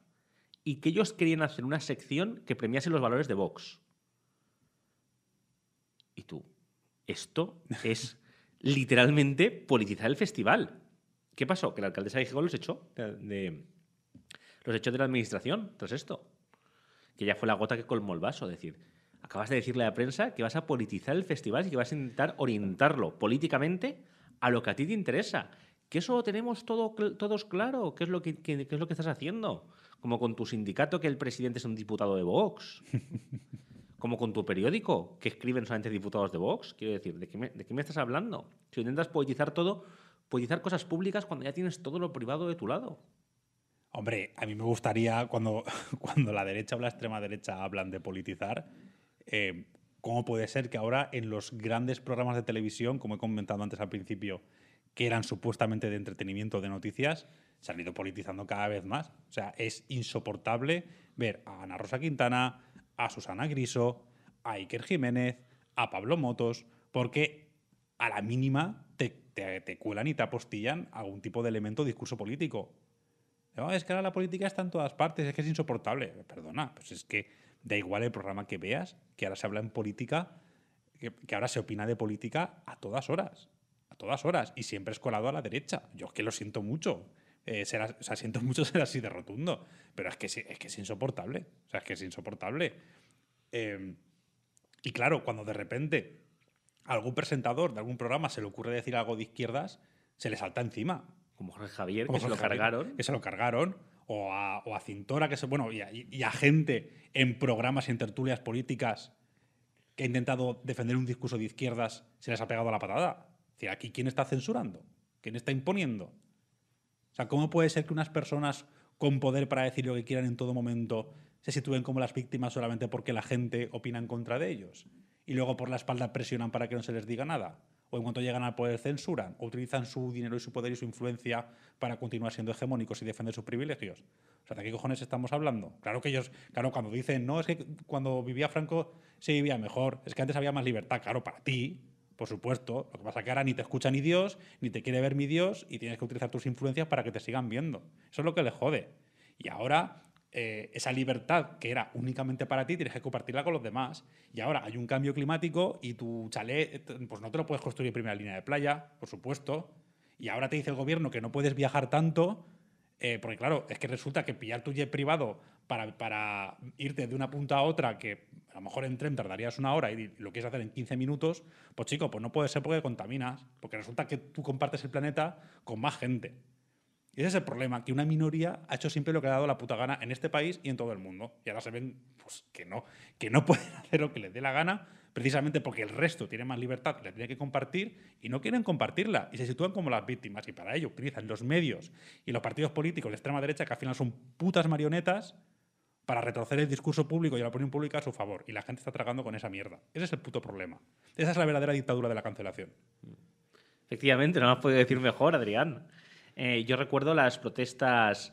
Y que ellos querían hacer una sección que premiase los valores de Vox. Y tú, esto es literalmente politizar el festival. ¿Qué pasó? Que la alcaldesa de Gijón los echó de, los de la administración tras esto. Que ya fue la gota que colmó el vaso. Es decir, acabas de decirle a la prensa que vas a politizar el festival y que vas a intentar orientarlo políticamente a lo que a ti te interesa. Que eso lo tenemos todo, todos claro. ¿Qué es, lo que, es lo que estás haciendo? Como con tu sindicato, que el presidente es un diputado de Vox. Como con tu periódico, que escriben solamente diputados de Vox. Quiero decir, ¿de qué me, de qué me estás hablando? Si intentas politizar todo politizar cosas públicas cuando ya tienes todo lo privado de tu lado. Hombre, a mí me gustaría cuando, cuando la derecha o la extrema derecha hablan de politizar, eh, ¿cómo puede ser que ahora en los grandes programas de televisión, como he comentado antes al principio, que eran supuestamente de entretenimiento, de noticias, se han ido politizando cada vez más? O sea, es insoportable ver a Ana Rosa Quintana, a Susana Griso, a Iker Jiménez, a Pablo Motos, porque a la mínima te, cuelan y te apostillan algún tipo de elemento discurso político. es que ahora la política está en todas partes, es que es insoportable. Perdona, pues es que da igual el programa que veas, que ahora se habla en política, que, ahora se opina de política a todas horas. A todas horas. Y siempre es colado a la derecha. Yo es que lo siento mucho. Eh, o sea, siento mucho ser así de rotundo. Pero es que es, que es insoportable. O sea, es que es insoportable. Eh, y claro, cuando de repente algún presentador de algún programa se le ocurre decir algo de izquierdas, se le salta encima. Como Jorge Javier, que se lo cargaron. Que se lo cargaron. O a, Cintora, que se. Bueno, y a, gente en programas y en tertulias políticas que ha intentado defender un discurso de izquierdas, se les ha pegado a la patada. Es decir, aquí, ¿quién está censurando? ¿Quién está imponiendo? O sea, ¿cómo puede ser que unas personas con poder para decir lo que quieran en todo momento se sitúen como las víctimas solamente porque la gente opina en contra de ellos? y luego por la espalda presionan para que no se les diga nada. O en cuanto llegan al poder censuran, o utilizan su dinero y su poder y su influencia para continuar siendo hegemónicos y defender sus privilegios. O sea, ¿de qué cojones estamos hablando? Claro que ellos, claro, cuando dicen, no, es que cuando vivía Franco se vivía mejor, es que antes había más libertad, claro, para ti, por supuesto. Lo que pasa es que ahora ni te escucha ni Dios, ni te quiere ver mi Dios, y tienes que utilizar tus influencias para que te sigan viendo. Eso es lo que les jode. Y ahora eh, esa libertad que era únicamente para ti, tienes que compartirla con los demás. Y ahora hay un cambio climático y tu chalet, eh, pues no te lo puedes construir en primera línea de playa, por supuesto. Y ahora te dice el gobierno que no puedes viajar tanto, eh, porque claro, es que resulta que pillar tu jet privado para, para, irte de una punta a otra, que a lo mejor en tren tardarías una hora y lo quieres hacer en 15 minutos, pues chico, pues no puede ser porque contaminas, porque resulta que tú compartes el planeta con más gente. Y ese es el problema, que una minoría ha hecho siempre lo que ha dado la puta gana en este país y en todo el mundo. Y ahora se ven pues, que no, que no pueden hacer lo que les dé la gana, precisamente porque el resto tiene más libertad le la tiene que compartir y no quieren compartirla y se sitúan como las víctimas. Y para ello utilizan los medios y los partidos políticos de extrema derecha, que al final son putas marionetas, para retroceder el discurso público y la opinión pública a su favor. Y la gente está tragando con esa mierda. Ese es el puto problema. Esa es la verdadera dictadura de la cancelación. Mm. Efectivamente, no lo has podido decir mejor, Adrián. Eh, yo recuerdo las protestas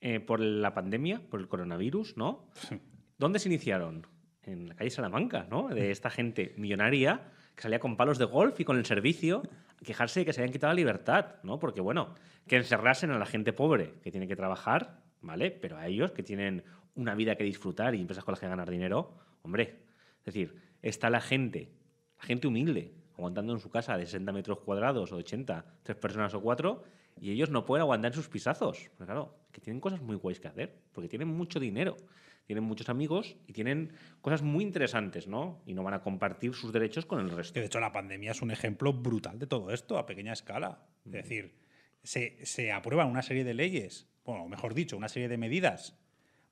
eh, por la pandemia, por el coronavirus, ¿no? ¿Dónde se iniciaron? En la calle Salamanca, ¿no? De esta gente millonaria que salía con palos de golf y con el servicio a quejarse de que se habían quitado la libertad, ¿no? Porque, bueno, que encerrasen a la gente pobre que tiene que trabajar, ¿vale? Pero a ellos que tienen una vida que disfrutar y empresas con las que ganar dinero, hombre. Es decir, está la gente, la gente humilde, aguantando en su casa de 60 metros cuadrados o 80, tres personas o cuatro, y ellos no pueden aguantar sus pisazos. claro, que tienen cosas muy guays que hacer, porque tienen mucho dinero, tienen muchos amigos y tienen cosas muy interesantes, ¿no? Y no van a compartir sus derechos con el resto. de hecho la pandemia es un ejemplo brutal de todo esto a pequeña escala. Es mm. decir, se, se aprueban una serie de leyes, bueno, mejor dicho, una serie de medidas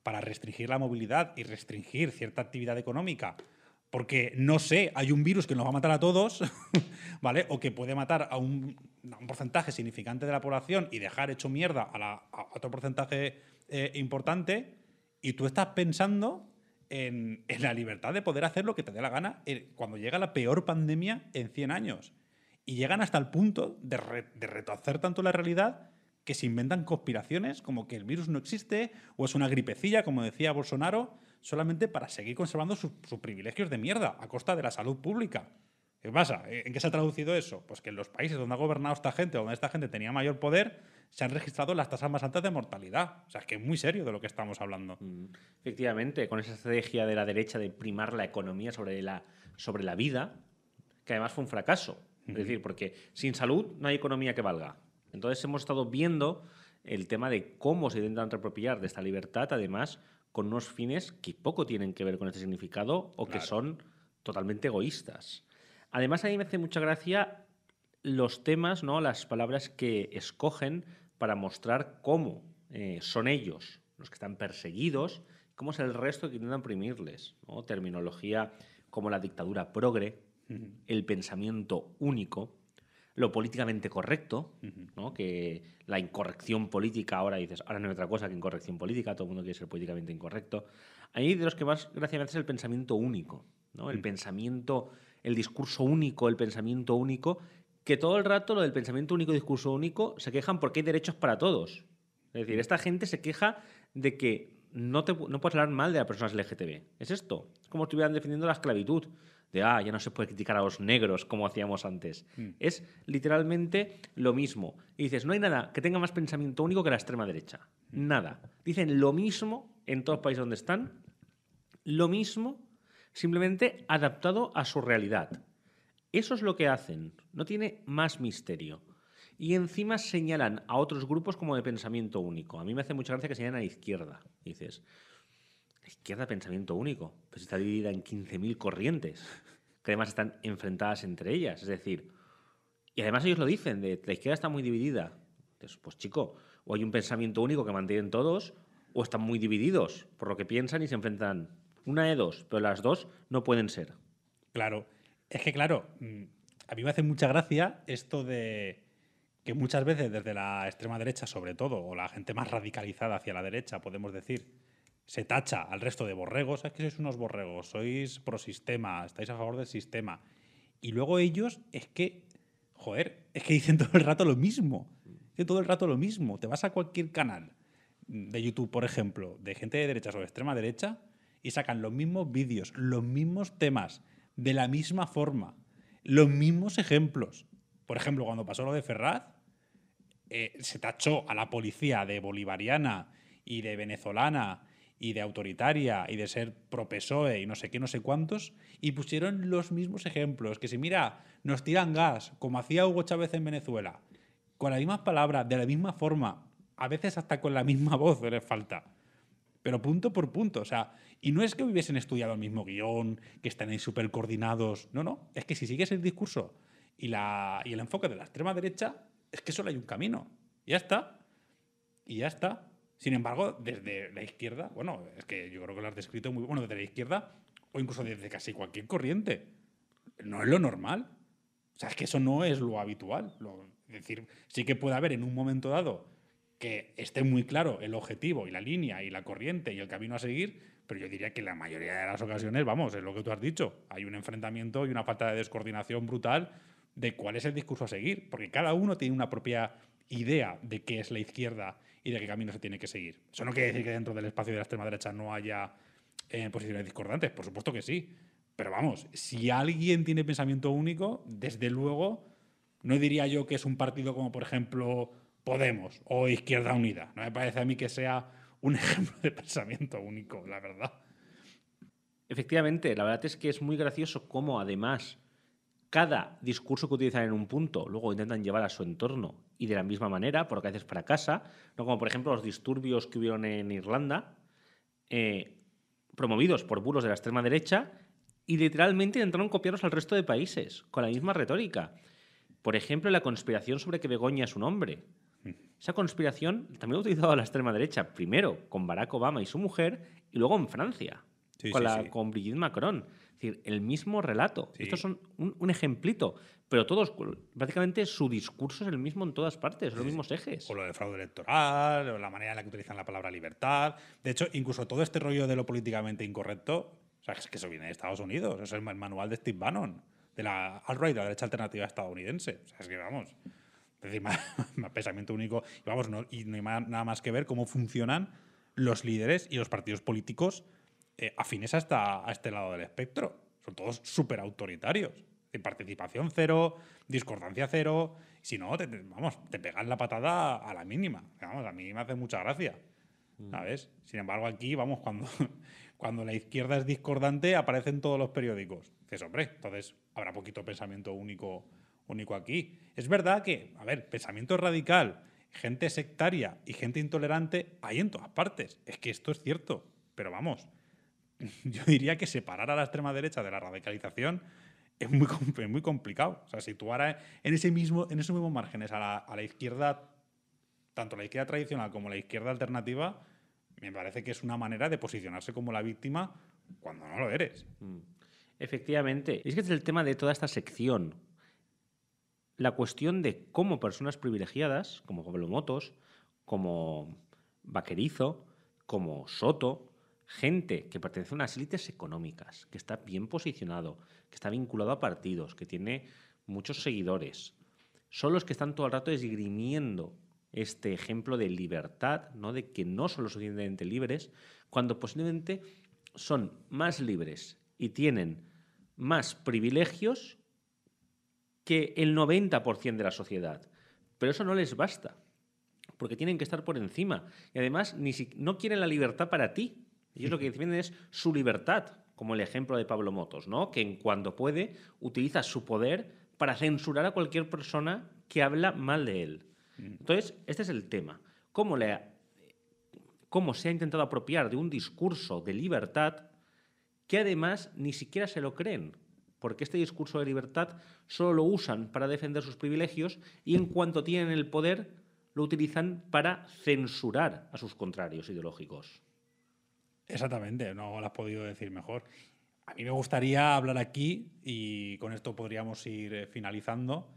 para restringir la movilidad y restringir cierta actividad económica porque no sé, hay un virus que nos va a matar a todos, ¿vale? O que puede matar a un, porcentaje significante de la población y dejar hecho mierda a, otro porcentaje eh, importante, y tú estás pensando en, la libertad de poder hacer lo que te dé la gana eh, cuando llega la peor pandemia en 100 años. Y llegan hasta el punto de, re, tanto la realidad que se inventan conspiraciones como que el virus no existe o es una gripecilla, como decía Bolsonaro, solamente para seguir conservando sus, privilegios de mierda a costa de la salud pública. ¿Qué pasa? Eh, ¿En qué se ha traducido eso? Pues que en los países donde ha gobernado esta gente, donde esta gente tenía mayor poder, se han registrado las tasas más altas de mortalidad. O sea, es que es muy serio de lo que estamos hablando. Mm, efectivamente, con esa estrategia de la derecha de primar la economía sobre la, sobre la vida, que además fue un fracaso. Es decir, porque sin salud no hay economía que valga. Entonces hemos estado viendo el tema de cómo se intentan reapropiar de esta libertad, además, con unos fines que poco tienen que ver con este significado o que son totalmente egoístas. Además, a mí me hace mucha gracia los temas, ¿no? las palabras que escogen para mostrar cómo eh, son ellos los que están perseguidos, cómo es el resto que intentan imprimirles. Terminología como la dictadura progre, el pensamiento único, lo políticamente correcto, que la incorrección política ahora dices, ahora no hay otra cosa que incorrección política, todo el mundo quiere ser políticamente incorrecto. Ahí de los que más gracia es el pensamiento único, ¿no? el mm. pensamiento, el discurso único, el pensamiento único, que todo el rato lo del pensamiento único, discurso único, se quejan porque hay derechos para todos. Es decir, mm. esta gente se queja de que no, te, no puedes hablar mal de las personas LGTB. Es esto. Es como estuvieran defendiendo la esclavitud de, ah, ya no se puede criticar a los negros como hacíamos antes. Mm. Es literalmente lo mismo. Y dices, no hay nada que tenga más pensamiento único que la extrema derecha. Mm. Nada. Dicen lo mismo en todos los países donde están, lo mismo, simplemente adaptado a su realidad. Eso es lo que hacen. No tiene más misterio. Y encima señalan a otros grupos como de pensamiento único. A mí me hace mucha gracia que señalen a la izquierda. Dices, la izquierda pensamiento único, pues está dividida en 15.000 corrientes, que además están enfrentadas entre ellas. Es decir, y además ellos lo dicen, de, la izquierda está muy dividida. pues chico, o hay un pensamiento único que mantienen todos, o están muy divididos por lo que piensan y se enfrentan. Una de dos, pero las dos no pueden ser. Claro, es que claro, mm, a mí me hace mucha gracia esto de que muchas veces desde la extrema derecha sobre todo, o la gente más radicalizada hacia la derecha, podemos decir, se tacha al resto de borregos, es que sois unos borregos, sois pro sistema, estáis a favor del sistema. Y luego ellos es que, joder, es que dicen todo el rato lo mismo, dicen todo el rato lo mismo. Te vas a cualquier canal de YouTube, por ejemplo, de gente de derecha o de extrema derecha, y sacan los mismos vídeos, los mismos temas, de la misma forma, los mismos ejemplos. Por ejemplo, cuando pasó lo de Ferraz, eh, se tachó a la policía de bolivariana y de venezolana y de autoritaria y de ser pro PSOE y no sé qué, no sé cuántos, y pusieron los mismos ejemplos, que si mira, nos tiran gas, como hacía Hugo Chávez en Venezuela, con las mismas palabras, de la misma forma, a veces hasta con la misma voz les falta, pero punto por punto, o sea, y no es que hubiesen estudiado el mismo guión, que están ahí súper coordinados, no, no, es que si sigues el discurso y, y el enfoque de la extrema derecha, es que solo hay un camino, ya está, y ya está. Sin embargo, desde la izquierda, bueno, es que yo creo que lo has descrito muy bueno, desde la izquierda o incluso desde casi cualquier corriente, no es lo normal. O sea, es que eso no es lo habitual. Lo, es decir, sí que puede haber en un momento dado que esté muy claro el objetivo y la línea y la corriente y el camino a seguir, pero yo diría que en la mayoría de las ocasiones, vamos, es lo que tú has dicho, hay un enfrentamiento y una falta de descoordinación brutal de cuál es el discurso a seguir, porque cada uno tiene una propia idea de qué es la izquierda y de qué camino se tiene que seguir. Eso no quiere decir que dentro del espacio de la extrema derecha no haya eh, posiciones discordantes, por supuesto que sí. Pero vamos, si alguien tiene pensamiento único, desde luego, no diría yo que es un partido como, por ejemplo, Podemos o Izquierda Unida. No me parece a mí que sea un ejemplo de pensamiento único, la verdad. Efectivamente, la verdad es que es muy gracioso cómo además cada discurso que utilizan en un punto, luego intentan llevar a su entorno y de la misma manera, porque a veces casa, ¿no? como por ejemplo los disturbios que hubieron en Irlanda, eh, promovidos por bulos de la extrema derecha, y literalmente intentaron copiarlos al resto de países, con la misma retórica. Por ejemplo, la conspiración sobre que Begoña es un hombre. Esa conspiración también ha utilizado la extrema derecha, primero con Barack Obama y su mujer, y luego en Francia, la, con Brigitte Macron decir, el mismo relato. Estos son un, ejemplito, pero todos, prácticamente su discurso es el mismo en todas partes, los mismos ejes. O lo del fraude electoral, o la manera en la que utilizan la palabra libertad. De hecho, incluso todo este rollo de lo políticamente incorrecto, o sea, es que eso viene de Estados Unidos, eso es el manual de Steve Bannon, de la alt-right, la derecha alternativa estadounidense. O sea, es que vamos. Es decir, más, pensamiento único. Y vamos, y no hay nada más que ver cómo funcionan los líderes y los partidos políticos eh, afines hasta, a este lado del espectro. Son todos súper autoritarios. participación cero, discordancia cero. Si no, vamos, te pegan la patada a la mínima. Vamos, a mí me hace mucha gracia. Mm. ¿Sabes? Sin embargo, aquí, vamos, cuando, cuando la izquierda es discordante, aparecen todos los periódicos. Dices, hombre, entonces habrá poquito pensamiento único, único aquí. Es verdad que, a ver, pensamiento radical, gente sectaria y gente intolerante hay en todas partes. Es que esto es cierto. Pero vamos, yo diría que separar a la extrema derecha de la radicalización es muy, muy complicado. O sea, situar en, ese mismo, en esos mismos márgenes a la, a la izquierda, tanto la izquierda tradicional como la izquierda alternativa, me parece que es una manera de posicionarse como la víctima cuando no lo eres. Mm. Efectivamente. Es que es el tema de toda esta sección. La cuestión de cómo personas privilegiadas, como Pablo Motos, como Vaquerizo, como Soto, gente que pertenece a unas élites económicas, que está bien posicionado, que está vinculado a partidos, que tiene muchos seguidores, son los que están todo el rato esgrimiendo este ejemplo de libertad, ¿no? de que no son lo suficientemente libres, cuando posiblemente son más libres y tienen más privilegios que el 90% de la sociedad. Pero eso no les basta, porque tienen que estar por encima. Y además, ni no quieren la libertad para ti, ellos lo que defienden es su libertad, como el ejemplo de Pablo Motos, ¿no? que en cuanto puede utiliza su poder para censurar a cualquier persona que habla mal de él. Mm. Entonces, este es el tema. ¿Cómo, cómo se ha intentado apropiar de un discurso de libertad que además ni siquiera se lo creen? Porque este discurso de libertad solo lo usan para defender sus privilegios y en cuanto tienen el poder lo utilizan para censurar a sus contrarios ideológicos. Exactamente, no lo has podido decir mejor. A mí me gustaría hablar aquí, y con esto podríamos ir eh, finalizando,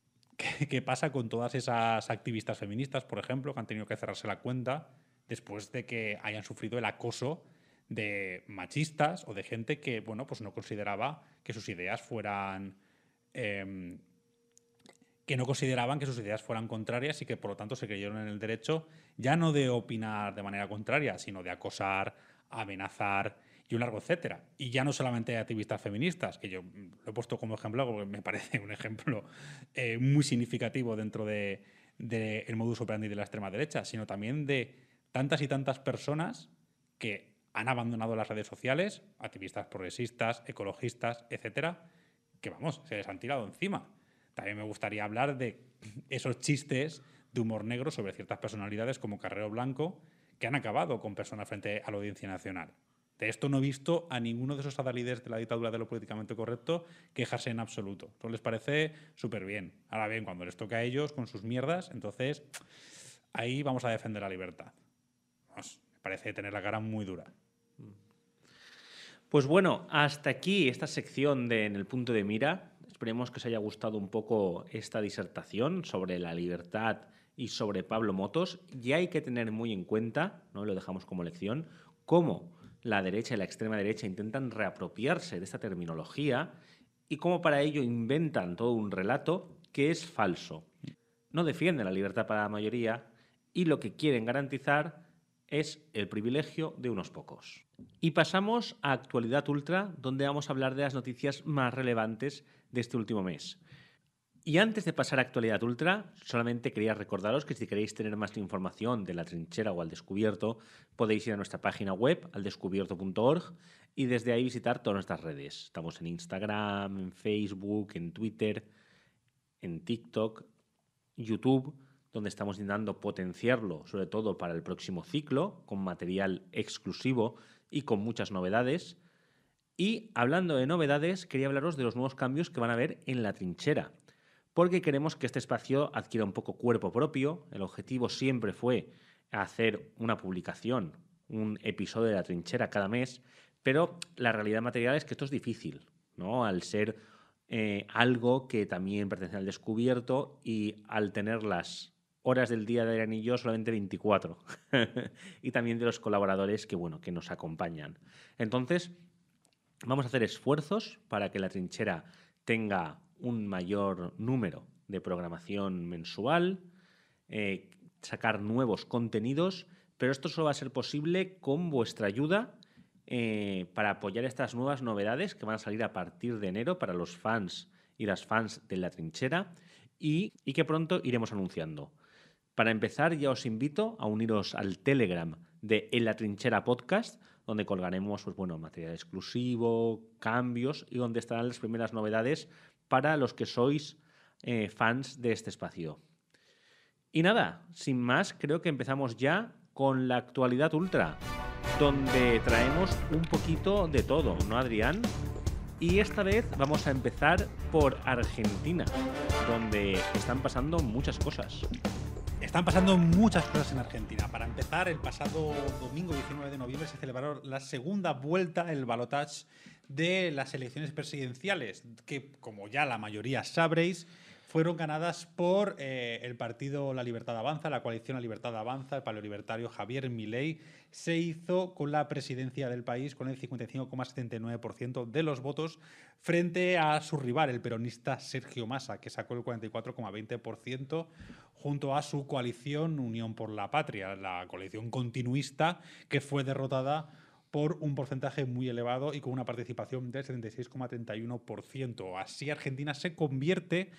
qué, pasa con todas esas activistas feministas, por ejemplo, que han tenido que cerrarse la cuenta después de que hayan sufrido el acoso de machistas o de gente que, bueno, pues no consideraba que sus ideas fueran em, que no consideraban que sus ideas fueran contrarias y que por lo tanto se creyeron en el derecho ya no de opinar de manera contraria, sino de acosar, amenazar y un largo etcétera. Y ya no solamente de activistas feministas, que yo mm, lo he puesto como ejemplo porque me parece un ejemplo eh, muy significativo dentro del de, modus operandi de la extrema derecha, sino también de tantas y tantas personas que han abandonado las redes sociales, activistas progresistas, ecologistas, etcétera, que vamos, se les han tirado encima también me gustaría hablar de esos chistes de humor negro sobre ciertas personalidades como Carrero Blanco, que han acabado con personas frente a la audiencia nacional. De esto no he visto a ninguno de esos adalides de la dictadura de lo políticamente correcto quejarse en absoluto. ¿No pues les parece súper bien. Ahora bien, cuando les toca a ellos con sus mierdas, entonces ahí vamos a defender la libertad. Me parece tener la cara muy dura. Pues bueno, hasta aquí esta sección de En el punto de mira. Esperemos que os haya gustado un poco esta disertación sobre la libertad y sobre Pablo Motos. Y hay que tener muy en cuenta, ¿no? lo dejamos como lección, cómo la derecha y la extrema derecha intentan reapropiarse de esta terminología y cómo para ello inventan todo un relato que es falso. No defienden la libertad para la mayoría y lo que quieren garantizar es el privilegio de unos pocos. Y pasamos a Actualidad Ultra, donde vamos a hablar de las noticias más relevantes de este último mes. Y antes de pasar a Actualidad Ultra, solamente quería recordaros que si queréis tener más información de la trinchera o al descubierto, podéis ir a nuestra página web, aldescubierto.org, y desde ahí visitar todas nuestras redes. Estamos en Instagram, en Facebook, en Twitter, en TikTok, YouTube, donde estamos intentando potenciarlo, sobre todo para el próximo ciclo, con material exclusivo y con muchas novedades. Y hablando de novedades, quería hablaros de los nuevos cambios que van a haber en la trinchera, porque queremos que este espacio adquiera un poco cuerpo propio. El objetivo siempre fue hacer una publicación, un episodio de la trinchera cada mes, pero la realidad material es que esto es difícil, ¿no? Al ser eh, algo que también pertenece al descubierto y al tener las horas del día de anillo solamente 24 y también de los colaboradores que bueno que nos acompañan entonces Vamos a hacer esfuerzos para que la trinchera tenga un mayor número de programación mensual, eh, sacar nuevos contenidos, pero esto solo va a ser posible con vuestra ayuda eh, para apoyar estas nuevas novedades que van a salir a partir de enero para los fans y las fans de la trinchera y, y que pronto iremos anunciando. Para empezar, ya os invito a uniros al Telegram de En la Trinchera Podcast donde colgaremos pues, bueno, material exclusivo, cambios y donde estarán las primeras novedades para los que sois eh, fans de este espacio. Y nada, sin más, creo que empezamos ya con la actualidad ultra, donde traemos un poquito de todo, ¿no, Adrián? Y esta vez vamos a empezar por Argentina, donde están pasando muchas cosas. Están pasando muchas cosas en Argentina. Para empezar, el pasado domingo 19 de noviembre se celebró la segunda vuelta, el balotage de las elecciones presidenciales, que como ya la mayoría sabréis, fueron ganadas por eh, el partido La Libertad Avanza, la coalición La Libertad Avanza, el paleolibertario Javier Milei, se hizo con la presidencia del país con el 55,79% de los votos frente a su rival, el peronista Sergio Massa, que sacó el 44,20% junto a su coalición Unión por la Patria, la coalición continuista que fue derrotada por un porcentaje muy elevado y con una participación del 76,31%. Así Argentina se convierte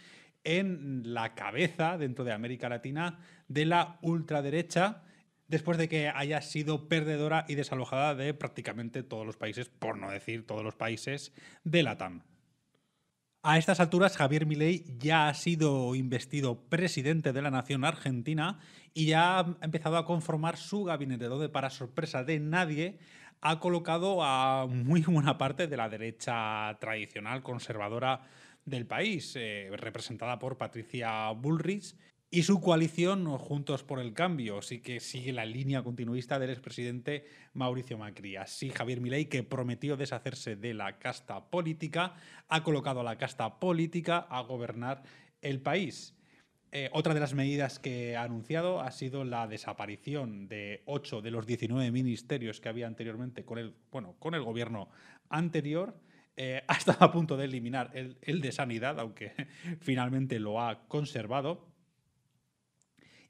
en la cabeza dentro de América Latina de la ultraderecha después de que haya sido perdedora y desalojada de prácticamente todos los países, por no decir todos los países, de la TAM. A estas alturas, Javier Milei ya ha sido investido presidente de la nación argentina y ya ha empezado a conformar su gabinete, donde, para sorpresa de nadie, ha colocado a muy buena parte de la derecha tradicional, conservadora del país, eh, representada por Patricia Bullrich y su coalición Juntos por el Cambio. Así que sigue la línea continuista del expresidente Mauricio Macri. Así, Javier Milei, que prometió deshacerse de la casta política, ha colocado a la casta política a gobernar el país. Eh, otra de las medidas que ha anunciado ha sido la desaparición de ocho de los 19 ministerios que había anteriormente con el, bueno, con el gobierno anterior eh, ha estado a punto de eliminar el, el de sanidad, aunque finalmente lo ha conservado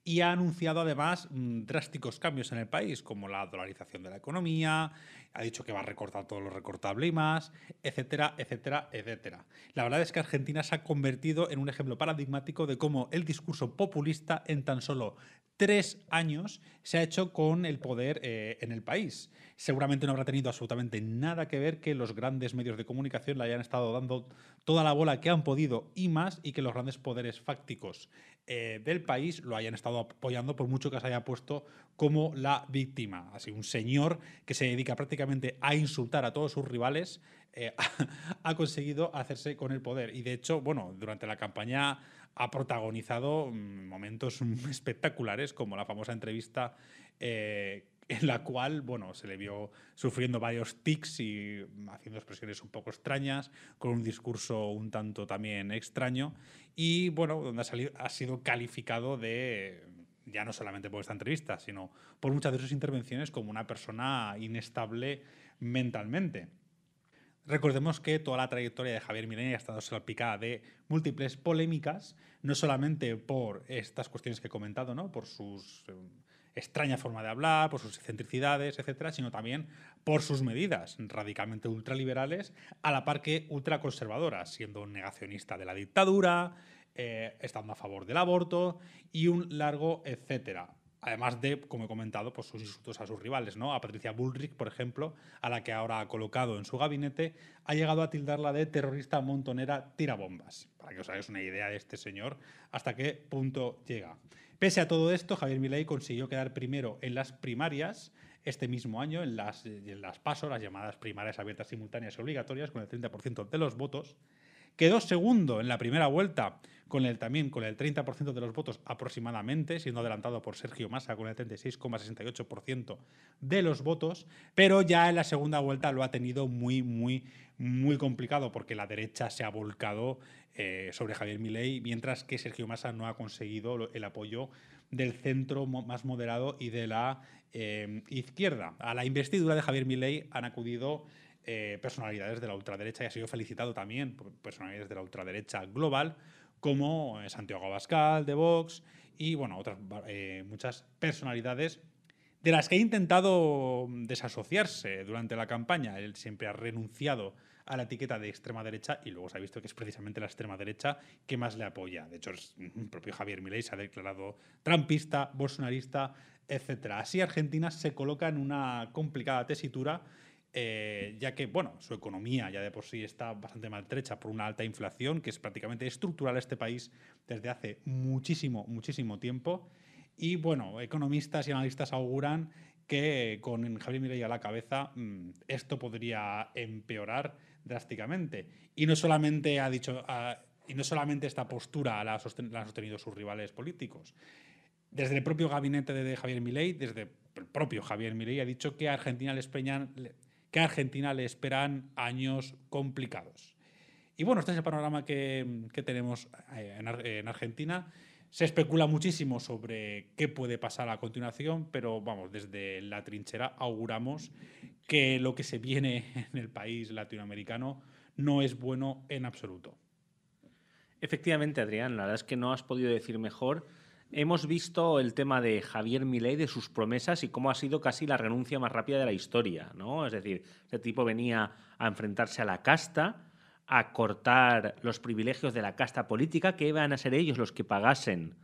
y ha anunciado además mm, drásticos cambios en el país, como la dolarización de la economía, ha dicho que va a recortar todo lo recortable y más, etcétera, etcétera, etcétera. La verdad es que Argentina se ha convertido en un ejemplo paradigmático de cómo el discurso populista en tan solo tres años se ha hecho con el poder eh, en el país. Seguramente no habrá tenido absolutamente nada que ver que los grandes medios de comunicación le hayan estado dando toda la bola que han podido y más y que los grandes poderes fácticos eh, del país lo hayan estado apoyando por mucho que se haya puesto como la víctima. Así, un señor que se dedica prácticamente a insultar a todos sus rivales eh, ha conseguido hacerse con el poder. Y de hecho, bueno, durante la campaña ha protagonizado mm, momentos espectaculares como la famosa entrevista eh, en la cual, bueno, se le vio sufriendo varios tics y haciendo expresiones un poco extrañas, con un discurso un tanto también extraño, y bueno, donde ha, salido, ha sido calificado de, ya no solamente por esta entrevista, sino por muchas de sus intervenciones como una persona inestable mentalmente. Recordemos que toda la trayectoria de Javier Milei ha estado salpicada de múltiples polémicas, no solamente por estas cuestiones que he comentado, ¿no? por sus eh, extraña forma de hablar, por sus excentricidades, etcétera, sino también por sus medidas radicalmente ultraliberales, a la par que ultraconservadoras, siendo un negacionista de la dictadura, eh, estando a favor del aborto y un largo etcétera. Además de, como he comentado, pues sus insultos a sus rivales, ¿no? A Patricia Bullrich, por ejemplo, a la que ahora ha colocado en su gabinete, ha llegado a tildarla de terrorista montonera tirabombas. Para que os hagáis una idea de este señor, hasta qué punto llega. Pese a todo esto, Javier Milei consiguió quedar primero en las primarias este mismo año, en las, en las PASO, las llamadas primarias abiertas simultáneas y obligatorias, con el 30% de los votos. Quedó segundo en la primera vuelta con el, también con el 30% de los votos aproximadamente, siendo adelantado por Sergio Massa con el 36,68% de los votos, pero ya en la segunda vuelta lo ha tenido muy, muy, muy complicado porque la derecha se ha volcado eh, sobre Javier Milei, mientras que Sergio Massa no ha conseguido el apoyo del centro más moderado y de la eh, izquierda. A la investidura de Javier Milei han acudido eh, personalidades de la ultraderecha y ha sido felicitado también por personalidades de la ultraderecha global como eh, Santiago Abascal de Vox y bueno, otras eh, muchas personalidades de las que ha intentado desasociarse durante la campaña. Él siempre ha renunciado a la etiqueta de extrema derecha y luego se ha visto que es precisamente la extrema derecha que más le apoya. De hecho, el propio Javier Milei se ha declarado trumpista bolsonarista, etc. Así Argentina se coloca en una complicada tesitura eh, ya que, bueno, su economía ya de por sí está bastante maltrecha por una alta inflación que es prácticamente estructural a este país desde hace muchísimo, muchísimo tiempo. Y bueno, economistas y analistas auguran que con Javier Milei a la cabeza mm, esto podría empeorar drásticamente. Y no solamente ha dicho, ah, y no solamente esta postura la, han sostenido sus rivales políticos. Desde el propio gabinete de Javier Milei, desde el propio Javier Milei ha dicho que Argentina le peñan, que a Argentina le esperan años complicados. Y bueno, este es el panorama que, tenemos eh, en, Argentina. Se especula muchísimo sobre qué puede pasar a continuación, pero vamos, desde la trinchera auguramos que lo que se viene en el país latinoamericano no es bueno en absoluto. Efectivamente, Adrián, la verdad es que no has podido decir mejor Hemos visto el tema de Javier Milei, de sus promesas y cómo ha sido casi la renuncia más rápida de la historia, ¿no? Es decir, este tipo venía a enfrentarse a la casta, a cortar los privilegios de la casta política, que iban a ser ellos los que pagasen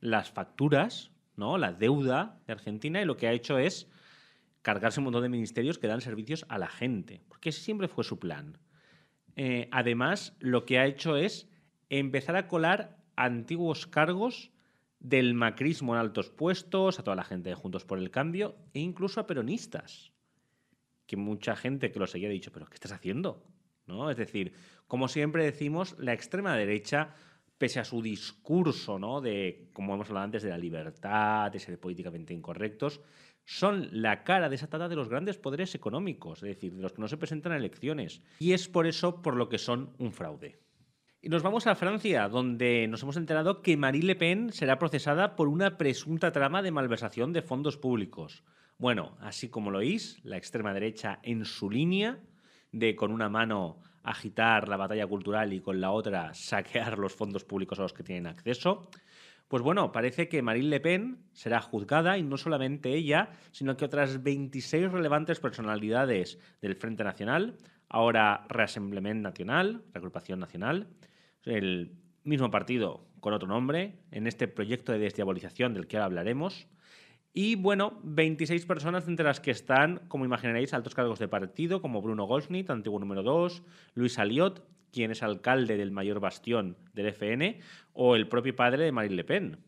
las facturas, ¿no? La deuda de Argentina y lo que ha hecho es cargarse un montón de ministerios que dan servicios a la gente, porque ese siempre fue su plan. Eh, además, lo que ha hecho es empezar a colar antiguos cargos del macrismo en altos puestos, a toda la gente de Juntos por el Cambio e incluso a peronistas. Que mucha gente que lo seguía ha dicho, pero ¿qué estás haciendo? ¿No? Es decir, como siempre decimos, la extrema derecha, pese a su discurso ¿no? de, como hemos hablado antes, de la libertad, de ser políticamente incorrectos, son la cara desatada de los grandes poderes económicos, es decir, de los que no se presentan a elecciones. Y es por eso por lo que son un fraude. Y nos vamos a Francia, donde nos hemos enterado que Marine Le Pen será procesada por una presunta trama de malversación de fondos públicos. Bueno, así como lo oís, la extrema derecha en su línea de con una mano agitar la batalla cultural y con la otra saquear los fondos públicos a los que tienen acceso. Pues bueno, parece que Marine Le Pen será juzgada y no solamente ella, sino que otras 26 relevantes personalidades del Frente Nacional, ahora Reasemblement Nacional, Reagrupación Nacional, el mismo partido con otro nombre, en este proyecto de desdiabolización del que ahora hablaremos. Y bueno, 26 personas entre las que están, como imaginaréis, altos cargos de partido, como Bruno Goldsmith, antiguo número 2, Luis Aliot, quien es alcalde del mayor bastión del FN, o el propio padre de Marine Le Pen.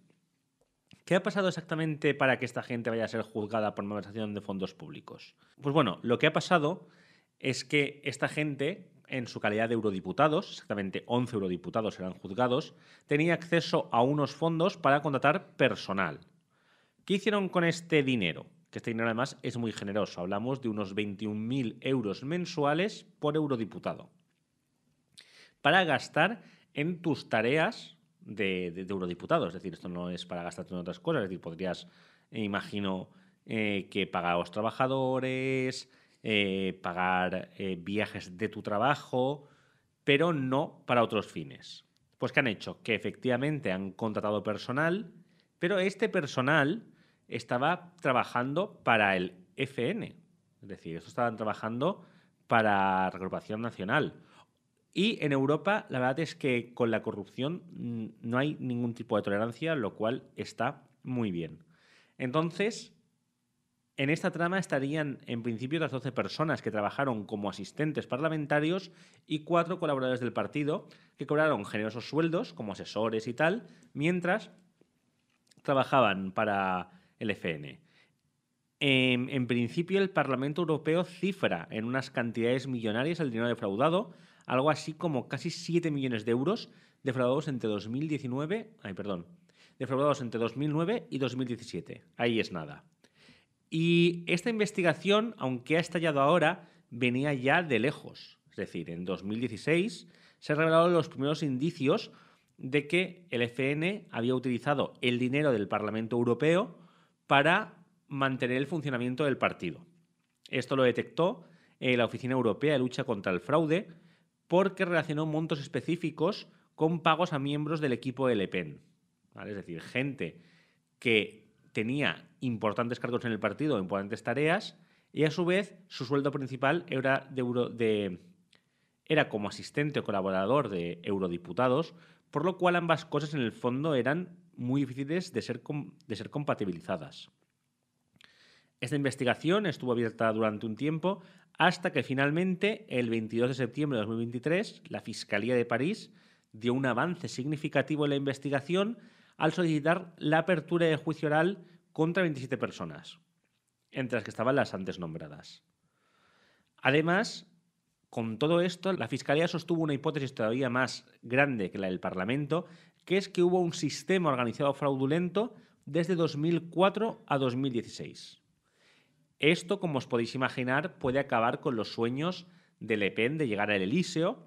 ¿Qué ha pasado exactamente para que esta gente vaya a ser juzgada por malversación de fondos públicos? Pues bueno, lo que ha pasado es que esta gente en su calidad de eurodiputados, exactamente 11 eurodiputados eran juzgados, tenía acceso a unos fondos para contratar personal. ¿Qué hicieron con este dinero? Que este dinero además es muy generoso, hablamos de unos 21.000 euros mensuales por eurodiputado, para gastar en tus tareas de, eurodiputado. Es decir, esto no es para gastarte en otras cosas, es decir, podrías, eh, imagino, eh, que pagar a los trabajadores, eh, pagar eh, viajes de tu trabajo, pero no para otros fines. Pues que han hecho que efectivamente han contratado personal, pero este personal estaba trabajando para el FN, es decir, estos estaban trabajando para la Regrupación Nacional. Y en Europa, la verdad es que con la corrupción mm, no hay ningún tipo de tolerancia, lo cual está muy bien. Entonces, en esta trama estarían en principio las 12 personas que trabajaron como asistentes parlamentarios y cuatro colaboradores del partido que cobraron generosos sueldos como asesores y tal, mientras trabajaban para el e FN. En, principio, el Parlamento Europeo cifra en unas cantidades millonarias el dinero defraudado, algo así como casi siete millones de euros defraudados entre 2019, perdón, defraudados entre 2009 y 2017. Ahí es nada. Y esta investigación, aunque ha estallado ahora, venía ya de lejos. Es decir, en 2016 se revelaron los primeros indicios de que el e FN había utilizado el dinero del Parlamento Europeo para mantener el funcionamiento del partido. Esto lo detectó eh, la Oficina Europea de Lucha contra el Fraude porque relacionó montos específicos con pagos a miembros del equipo del Le Es decir, gente que tenía importantes cargos en el partido, importantes tareas, y a su vez su sueldo principal era, de euro, de, era como asistente o colaborador de eurodiputados, por lo cual ambas cosas en el fondo eran muy difíciles de ser, de ser compatibilizadas. Esta investigación estuvo abierta durante un tiempo hasta que finalmente, el 22 de septiembre de 2023, la Fiscalía de París dio un avance significativo en la investigación al solicitar la apertura de juicio oral contra 27 personas, entre las que estaban las antes nombradas. Además, con todo esto, la Fiscalía sostuvo una hipótesis todavía más grande que la del Parlamento, que es que hubo un sistema organizado fraudulento desde 2004 a 2016. Esto, como os podéis imaginar, puede acabar con los sueños de Le Pen de llegar al Elíseo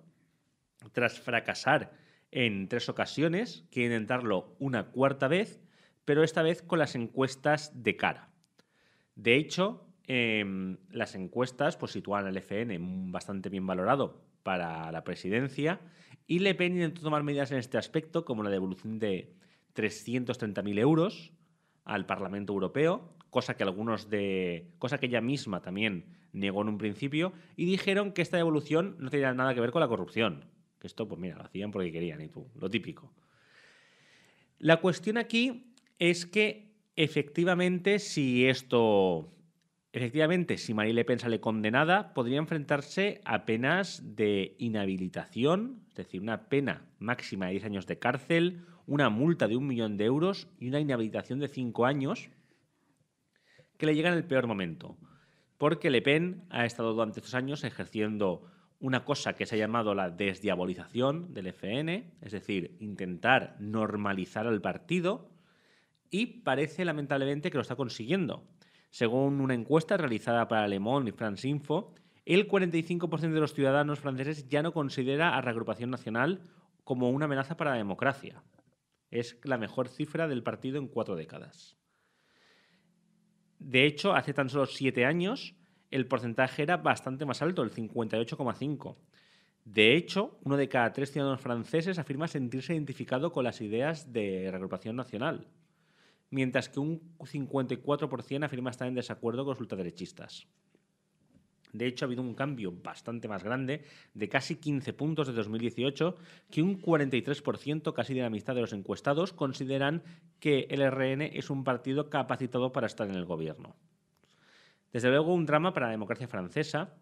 tras fracasar en tres ocasiones, quieren intentarlo una cuarta vez, pero esta vez con las encuestas de cara. De hecho, em, las encuestas pues, sitúan al FN bastante bien valorado para la presidencia y Le Pen intentó tomar medidas en este aspecto, como la devolución de 330.000 euros al Parlamento Europeo, cosa que algunos de. cosa que ella misma también negó en un principio, y dijeron que esta devolución no tenía nada que ver con la corrupción. Que esto, pues mira, lo hacían porque querían y tú, lo típico. La cuestión aquí es que efectivamente si esto... Efectivamente, si Marie Le Pen sale condenada, podría enfrentarse a penas de inhabilitación, es decir, una pena máxima de 10 años de cárcel, una multa de un millón de euros y una inhabilitación de 5 años que le llega en el peor momento. Porque Le Pen ha estado durante estos años ejerciendo una cosa que se ha llamado la desdiabolización del FN, es decir, intentar normalizar al partido, y parece lamentablemente que lo está consiguiendo. Según una encuesta realizada para Le Monde y France Info, el 45% de los ciudadanos franceses ya no considera a reagrupación nacional como una amenaza para la democracia. Es la mejor cifra del partido en cuatro décadas. De hecho, hace tan solo siete años, el porcentaje era bastante más alto, el 58,5. De hecho, uno de cada tres ciudadanos franceses afirma sentirse identificado con las ideas de regrupación nacional, mientras que un 54% afirma estar en desacuerdo con los ultraderechistas. De hecho, ha habido un cambio bastante más grande, de casi 15 puntos de 2018, que un 43% casi de la mitad de los encuestados consideran que el RN es un partido capacitado para estar en el gobierno. Desde luego un drama para la democracia francesa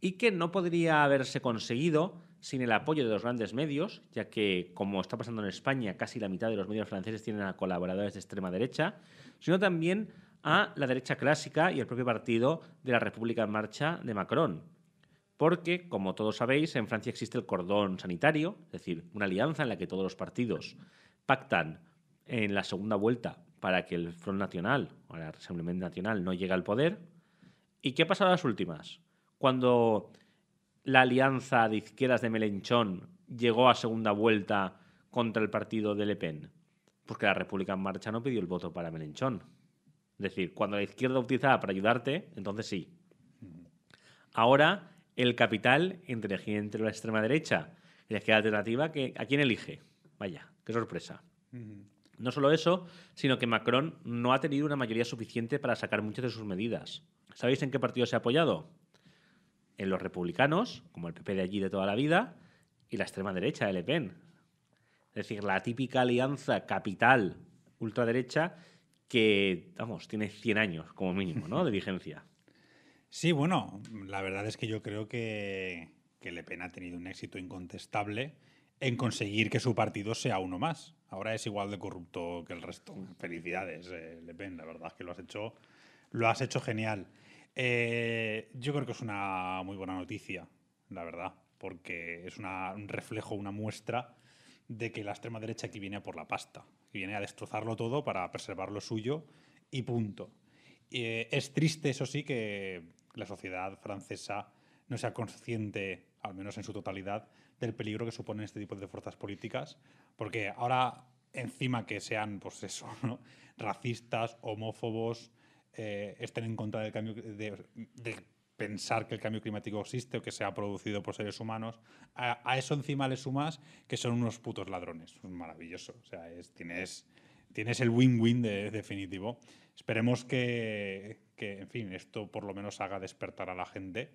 y que no podría haberse conseguido sin el apoyo de los grandes medios, ya que, como está pasando en España, casi la mitad de los medios franceses tienen a colaboradores de extrema derecha, sino también a la derecha clásica y el propio partido de la República en Marcha de Macron. Porque, como todos sabéis, en Francia existe el cordón sanitario, es decir, una alianza en la que todos los partidos pactan en la segunda vuelta para que el Front Nacional o la Asamblea Nacional no llegue al poder, ¿Y qué ha pasado las últimas? Cuando la alianza de izquierdas de Melenchón llegó a segunda vuelta contra el partido de Le Pen? Porque pues la República en Marcha no pidió el voto para Melenchón. Es decir, cuando la izquierda utilizaba para ayudarte, entonces sí. Ahora, el capital entre, entre la extrema derecha y la izquierda alternativa, ¿a quién elige? Vaya, qué sorpresa. No solo eso, sino que Macron no ha tenido una mayoría suficiente para sacar muchas de sus medidas. ¿Sabéis en qué partido se ha apoyado? En los republicanos, como el PP de allí de toda la vida, y la extrema derecha, el Le Pen. Es decir, la típica alianza capital ultraderecha que, vamos, tiene 100 años como mínimo, ¿no? De vigencia. Sí, bueno, la verdad es que yo creo que, Le Pen ha tenido un éxito incontestable en conseguir que su partido sea uno más. Ahora es igual de corrupto que el resto. Felicidades, eh, Le Pen, la verdad es que lo has hecho, lo has hecho genial. Eh, yo creo que es una muy buena noticia, la verdad, porque es un reflejo, una muestra de que la extrema derecha aquí viene por la pasta, que viene a destrozarlo todo para preservar lo suyo y punto. Eh, es triste, eso sí, que la sociedad francesa no sea consciente, al menos en su totalidad, del peligro que suponen este tipo de fuerzas políticas, porque ahora encima que sean, pues eso, racistas, homófobos, eh, estén en contra del cambio, de, pensar que el cambio climático existe o que se ha producido por seres humanos, a, eso encima le sumas que son unos putos ladrones. Es maravilloso. O sea, tienes, tienes el win-win definitivo. Esperemos que, en fin, esto por lo menos haga despertar a la gente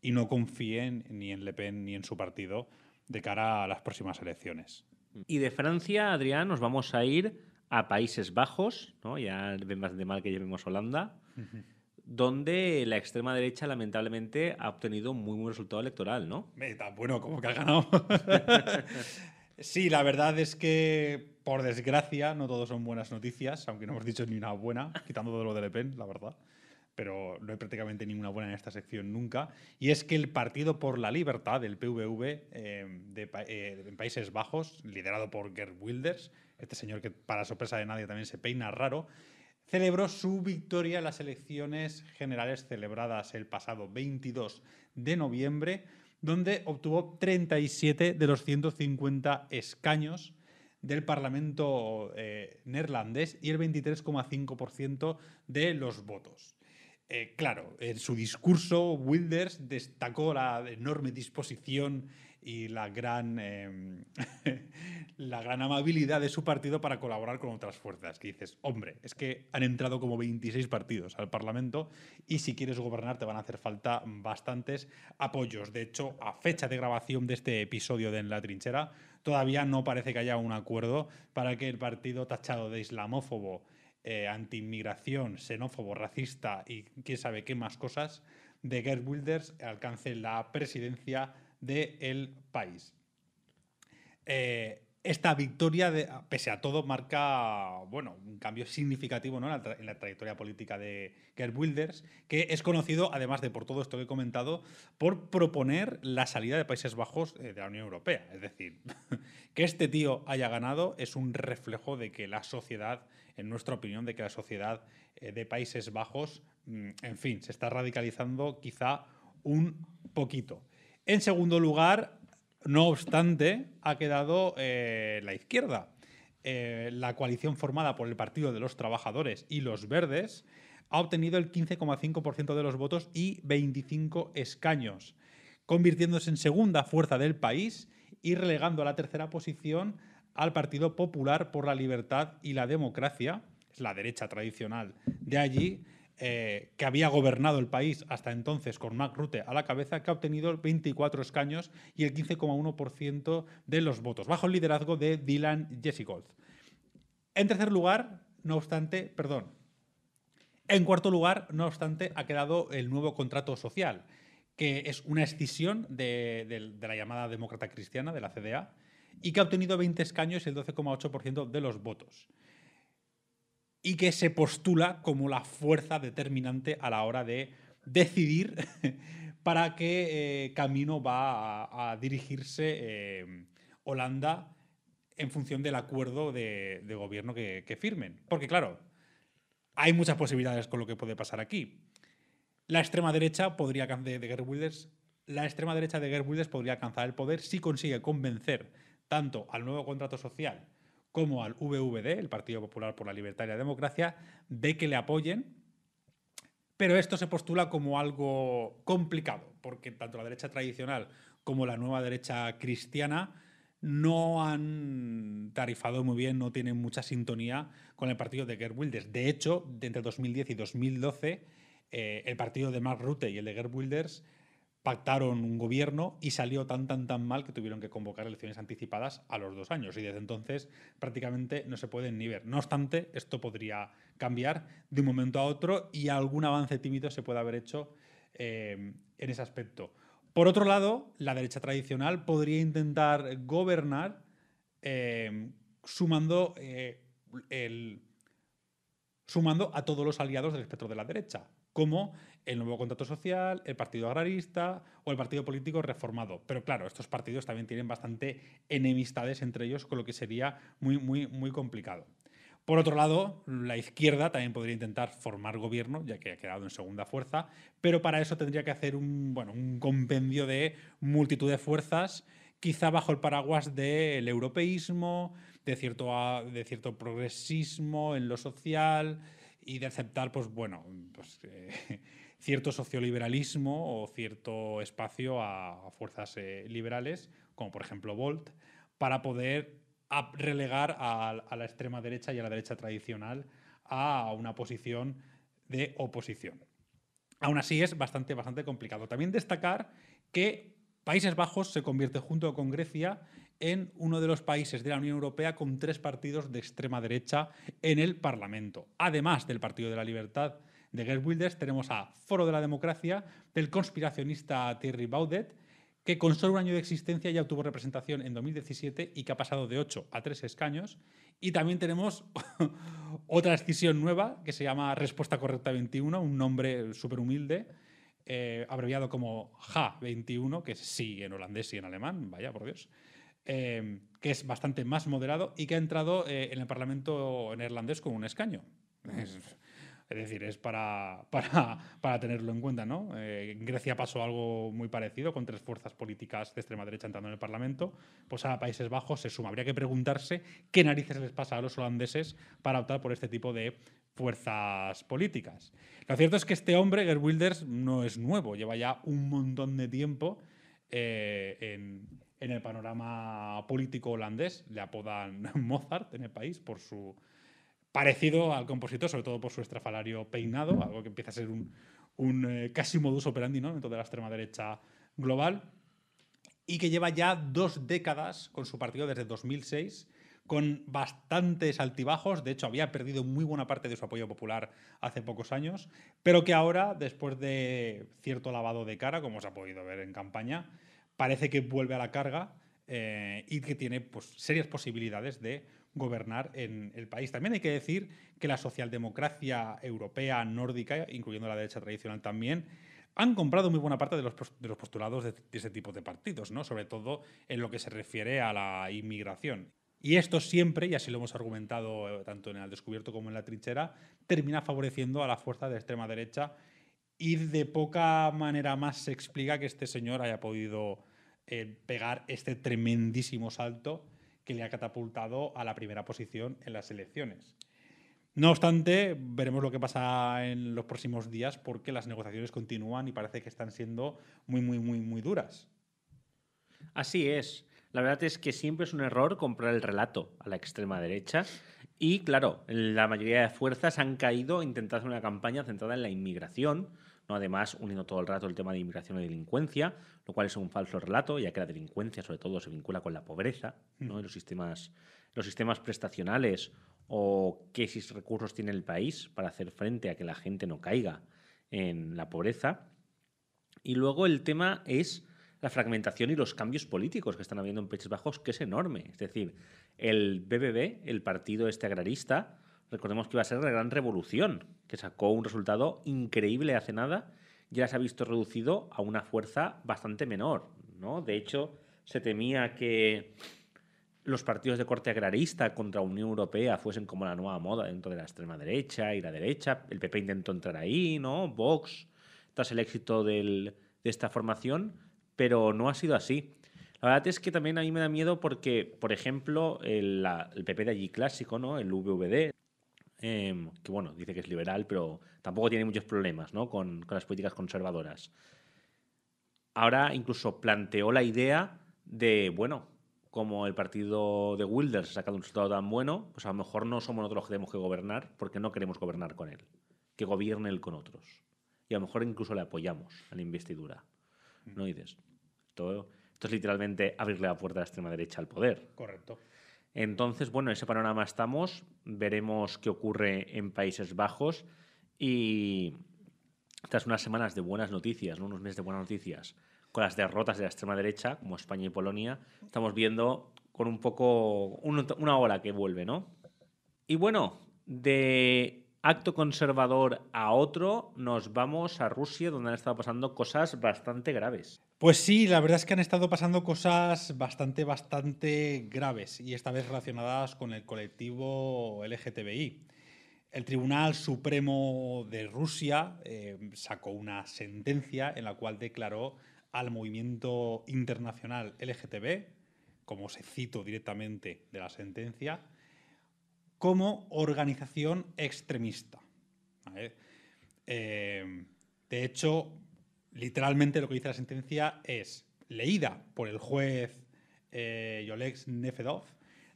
y no confíen ni en Le Pen ni en su partido de cara a las próximas elecciones. Y de Francia, Adrián, nos vamos a ir a Países Bajos, ¿no? ya ven bastante mal que llevamos Holanda, donde la extrema derecha lamentablemente ha obtenido muy buen resultado electoral, ¿no? Tan bueno como que ha ganado. sí, la verdad es que, por desgracia, no todos son buenas noticias, aunque no hemos dicho ni una buena, quitando todo lo de Le Pen, la verdad pero no hay prácticamente ninguna buena en esta sección nunca, y es que el Partido por la Libertad, el PVV, eh, de, eh, en Países Bajos, liderado por Gerd Wilders, este señor que para sorpresa de nadie también se peina raro, celebró su victoria en las elecciones generales celebradas el pasado 22 de noviembre, donde obtuvo 37 de los 150 escaños del Parlamento eh, neerlandés y el 23,5% de los votos. Eh, claro, en su discurso, Wilders destacó la enorme disposición y la gran, em, la gran amabilidad de su partido para colaborar con otras fuerzas. Que dices, hombre, es que han entrado como 26 partidos al Parlamento y si quieres gobernar te van a hacer falta bastantes apoyos. De hecho, a fecha de grabación de este episodio de En la Trinchera, todavía no parece que haya un acuerdo para que el partido tachado de islamófobo, anti eh, antiinmigración, xenófobo, racista y quién sabe qué más cosas de Gerd Wilders alcance la presidencia de el país. Eh, esta victoria, pese a todo, marca bueno, un cambio significativo en, la trayectoria política de Gerd Wilders, que es conocido, además de por todo esto que he comentado, por proponer la salida de Países Bajos eh, de la Unión Europea. Es decir, que este tío haya ganado es un reflejo de que la sociedad, en nuestra opinión, de que la sociedad eh, de Países Bajos, mm, en fin, se está radicalizando quizá un poquito. En segundo lugar, no obstante, ha quedado eh, la izquierda. Eh, la coalición formada por el Partido de los Trabajadores y los Verdes ha obtenido el 15,5% de los votos y 25 escaños, convirtiéndose en segunda fuerza del país y relegando a la tercera posición al Partido Popular por la Libertad y la Democracia, es la derecha tradicional de allí, eh, que había gobernado el país hasta entonces con Mark Rutte a la cabeza, que ha obtenido 24 escaños y el 15,1% de los votos, bajo el liderazgo de Dylan Jessigold. En tercer lugar, no obstante, perdón, en cuarto lugar, no obstante, ha quedado el nuevo contrato social, que es una escisión de, de la llamada demócrata cristiana, de la CDA, y que ha obtenido 20 escaños y el 12,8% de los votos y que se postula como la fuerza determinante a la hora de decidir para qué eh, camino va a, dirigirse eh, Holanda en función del acuerdo de, gobierno que, firmen. Porque claro, hay muchas posibilidades con lo que puede pasar aquí. La extrema derecha podría de, la extrema derecha de podría alcanzar el poder si consigue convencer tanto al nuevo contrato social como al VVD, el Partido Popular por la Libertad y la Democracia, de que le apoyen. Pero esto se postula como algo complicado, porque tanto la derecha tradicional como la nueva derecha cristiana no han tarifado muy bien, no tienen mucha sintonía con el partido de Gerd Wilders. De hecho, entre 2010 y 2012, eh, el partido de Mark Rutte y el de Wilders pactaron un gobierno y salió tan, tan, tan mal que tuvieron que convocar elecciones anticipadas a los dos años. Y desde entonces prácticamente no se pueden ni ver. No obstante, esto podría cambiar de un momento a otro y algún avance tímido se puede haber hecho eh, en ese aspecto. Por otro lado, la derecha tradicional podría intentar gobernar eh, sumando, eh, sumando a todos los aliados del espectro de la derecha, como el nuevo contrato social, el partido agrarista o el partido político reformado. Pero claro, estos partidos también tienen bastante enemistades entre ellos, con lo que sería muy, muy, muy complicado. Por otro lado, la izquierda también podría intentar formar gobierno, ya que ha quedado en segunda fuerza, pero para eso tendría que hacer un, bueno, un compendio de multitud de fuerzas, quizá bajo el paraguas del europeísmo, de cierto, de cierto progresismo en lo social y de aceptar, pues bueno, pues, eh, cierto socioliberalismo o cierto espacio a fuerzas eh, liberales, como por ejemplo Volt, para poder relegar a, la extrema derecha y a la derecha tradicional a una posición de oposición. Aún así es bastante, bastante complicado. También destacar que Países Bajos se convierte junto con Grecia en uno de los países de la Unión Europea con tres partidos de extrema derecha en el Parlamento, además del Partido de la Libertad de Gerd Wilders tenemos a Foro de la Democracia, del conspiracionista Thierry Baudet, que con solo un año de existencia ya obtuvo representación en 2017 y que ha pasado de 8 a 3 escaños. Y también tenemos otra escisión nueva que se llama Respuesta Correcta 21, un nombre súper humilde, eh, abreviado como JA 21, que es sí en holandés y en alemán, vaya por Dios. Eh, que es bastante más moderado y que ha entrado eh, en el Parlamento en neerlandés con un escaño. Es decir, es para, para, tenerlo en cuenta. ¿no? Eh, en Grecia pasó algo muy parecido con tres fuerzas políticas de extrema derecha entrando en el Parlamento. Pues a Países Bajos se suma. Habría que preguntarse qué narices les pasa a los holandeses para optar por este tipo de fuerzas políticas. Lo cierto es que este hombre, Gerwilders, Wilders, no es nuevo. Lleva ya un montón de tiempo eh, en, en el panorama político holandés. Le apodan Mozart en el país por su parecido al compositor, sobre todo por su estrafalario peinado, algo que empieza a ser un, un eh, casi modus operandi ¿no? dentro de la extrema derecha global, y que lleva ya dos décadas con su partido desde 2006 con bastantes altibajos, de hecho había perdido muy buena parte de su apoyo popular hace pocos años, pero que ahora, después de cierto lavado de cara, como se ha podido ver en campaña, parece que vuelve a la carga eh, y que tiene pues, serias posibilidades de gobernar en el país. También hay que decir que la socialdemocracia europea, nórdica, incluyendo la derecha tradicional también, han comprado muy buena parte de los, postulados de, ese tipo de partidos, ¿no? sobre todo en lo que se refiere a la inmigración. Y esto siempre, y así lo hemos argumentado eh, tanto en el descubierto como en la trinchera, termina favoreciendo a la fuerza de extrema derecha y de poca manera más se explica que este señor haya podido eh, pegar este tremendísimo salto que le ha catapultado a la primera posición en las elecciones. No obstante, veremos lo que pasa en los próximos días porque las negociaciones continúan y parece que están siendo muy, muy, muy, muy duras. Así es. La verdad es que siempre es un error comprar el relato a la extrema derecha. Y claro, la mayoría de fuerzas han caído intentando hacer una campaña centrada en la inmigración, ¿no? Además, uniendo todo el rato el tema de inmigración y delincuencia, lo cual es un falso relato, ya que la delincuencia sobre todo se vincula con la pobreza, ¿no? Mm. los sistemas, los sistemas prestacionales o qué recursos tiene el país para hacer frente a que la gente no caiga en la pobreza. Y luego el tema es la fragmentación y los cambios políticos que están habiendo en Países Bajos, que es enorme. Es decir, el BBB, el partido este agrarista, Recordemos que iba a ser la gran revolución, que sacó un resultado increíble hace nada, ya se ha visto reducido a una fuerza bastante menor. ¿no? De hecho, se temía que los partidos de corte agrarista contra Unión Europea fuesen como la nueva moda dentro de la extrema derecha y la derecha. El PP intentó entrar ahí, ¿no? Vox, tras el éxito de esta formación, pero no ha sido así. La verdad es que también a mí me da miedo porque, por ejemplo, el, PP de allí clásico, ¿no? El VVD, Em, que bueno, dice que es liberal, pero tampoco tiene muchos problemas ¿no? con, las políticas conservadoras. Ahora incluso planteó la idea de, bueno, como el partido de Wilders ha sacado un resultado tan bueno, pues a lo mejor no somos nosotros los que tenemos que gobernar porque no queremos gobernar con él, que gobierne él con otros. Y a lo mejor incluso le apoyamos a la investidura. ¿No mm. dices? Todo, esto es literalmente abrirle la puerta a la extrema derecha al poder. Correcto. Entonces, bueno, en ese panorama estamos, veremos qué ocurre en Países Bajos y tras unas semanas de buenas noticias, ¿no? unos meses de buenas noticias, con las derrotas de la extrema derecha, como España y Polonia, estamos viendo con un poco una ola que vuelve, ¿no? Y bueno, de acto conservador a otro, nos vamos a Rusia, donde han estado pasando cosas bastante graves. Pues sí, la verdad es que han estado pasando cosas bastante, bastante graves y esta vez relacionadas con el colectivo LGTBI. El Tribunal Supremo de Rusia eh, sacó una sentencia en la cual declaró al movimiento internacional LGTB, como se cito directamente de la sentencia, como organización extremista. Eh, de hecho, literalmente lo que dice la sentencia es, leída por el juez Yolex eh, Nefedov,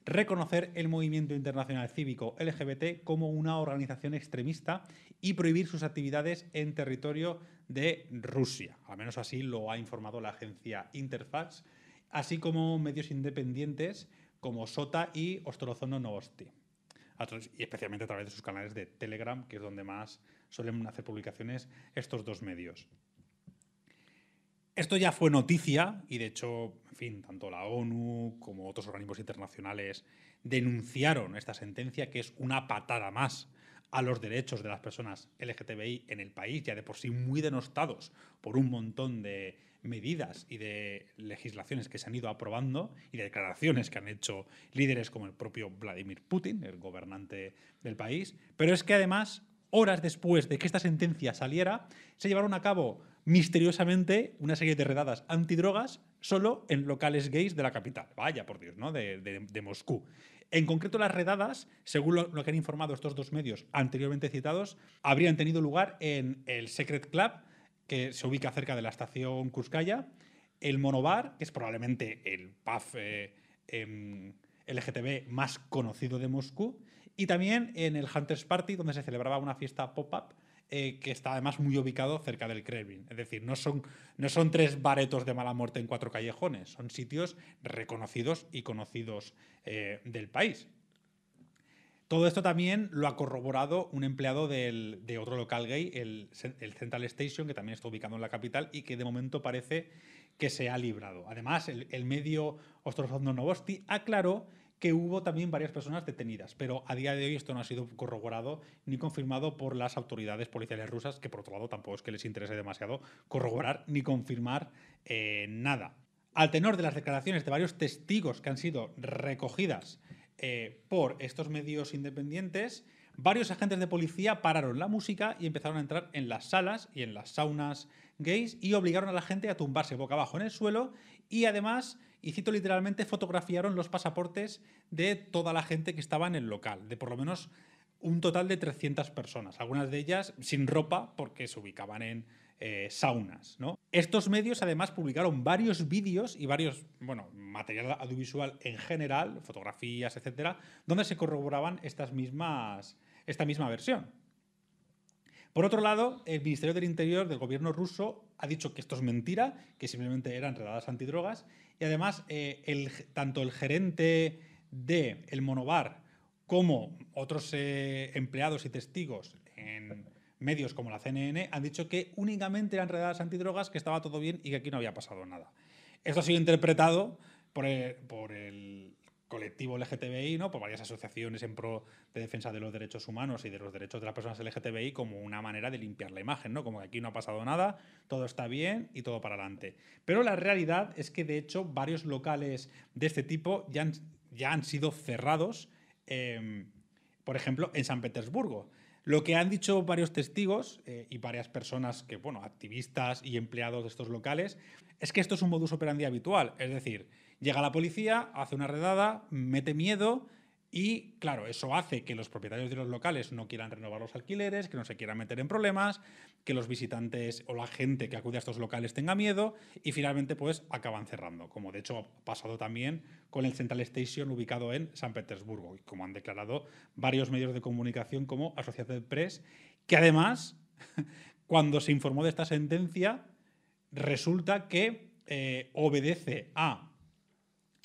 reconocer el movimiento internacional cívico LGBT como una organización extremista y prohibir sus actividades en territorio de Rusia. Al menos así lo ha informado la agencia Interfax, así como medios independientes como Sota y Ostrozono Novosti. Y especialmente a través de sus canales de Telegram, que es donde más suelen hacer publicaciones estos dos medios. Esto ya fue noticia y de hecho, en fin, tanto la ONU como otros organismos internacionales denunciaron esta sentencia que es una patada más a los derechos de las personas LGTBI en el país, ya de por sí muy denostados por un montón de medidas y de legislaciones que se han ido aprobando y de declaraciones que han hecho líderes como el propio Vladimir Putin, el gobernante del país. Pero es que además, horas después de que esta sentencia saliera, se llevaron a cabo misteriosamente una serie de redadas antidrogas solo en locales gays de la capital. Vaya, por Dios, ¿no? De, Moscú. En concreto, las redadas, según lo, que han informado estos dos medios anteriormente citados, habrían tenido lugar en el Secret Club, que se ubica cerca de la estación Kurskaya, el Monobar, que es probablemente el pub eh, em, LGTB más conocido de Moscú, y también en el Hunters Party, donde se celebraba una fiesta pop-up eh, que está además muy ubicado cerca del Kremlin. Es decir, no son, no son tres baretos de mala muerte en cuatro callejones, son sitios reconocidos y conocidos eh, del país. Todo esto también lo ha corroborado un empleado de otro local gay, el, Central Station, que también está ubicado en la capital y que de momento parece que se ha librado. Además, el, medio ostrozondo Novosti aclaró que hubo también varias personas detenidas, pero a día de hoy esto no ha sido corroborado ni confirmado por las autoridades policiales rusas, que por otro lado tampoco es que les interese demasiado corroborar ni confirmar eh, nada. Al tenor de las declaraciones de varios testigos que han sido recogidas eh, por estos medios independientes, varios agentes de policía pararon la música y empezaron a entrar en las salas y en las saunas gays y obligaron a la gente a tumbarse boca abajo en el suelo y además y cito literalmente, fotografiaron los pasaportes de toda la gente que estaba en el local, de por lo menos un total de 300 personas, algunas de ellas sin ropa porque se ubicaban en eh, saunas. Estos medios además publicaron varios vídeos y varios, bueno, material audiovisual en general, fotografías, etcétera, donde se corroboraban estas mismas, esta misma versión. Por otro lado, el Ministerio del Interior del gobierno ruso ha dicho que esto es mentira, que simplemente eran redadas antidrogas y además, eh, el, tanto el gerente del el monobar como otros eh, empleados y testigos en medios como la CNN han dicho que únicamente eran redadas antidrogas, que estaba todo bien y que aquí no había pasado nada. Esto ha sido interpretado por eh, el, colectivo LGTBI, ¿no? por varias asociaciones en pro de defensa de los derechos humanos y de los derechos de las personas LGTBI como una manera de limpiar la imagen, ¿no? como que aquí no ha pasado nada, todo está bien y todo para adelante. Pero la realidad es que de hecho varios locales de este tipo ya han, ya han sido cerrados, em, por ejemplo, en San Petersburgo. Lo que han dicho varios testigos eh, y varias personas que, bueno, activistas y empleados de estos locales, es que esto es un modus operandi habitual. Es decir, Llega la policía, hace una redada, mete miedo y, claro, eso hace que los propietarios de los locales no quieran renovar los alquileres, que no se quieran meter en problemas, que los visitantes o la gente que acude a estos locales tenga miedo y finalmente pues acaban cerrando, como de hecho ha pasado también con el Central Station ubicado en San Petersburgo y como han declarado varios medios de comunicación como Associated Press, que además cuando se informó de esta sentencia resulta que eh, obedece a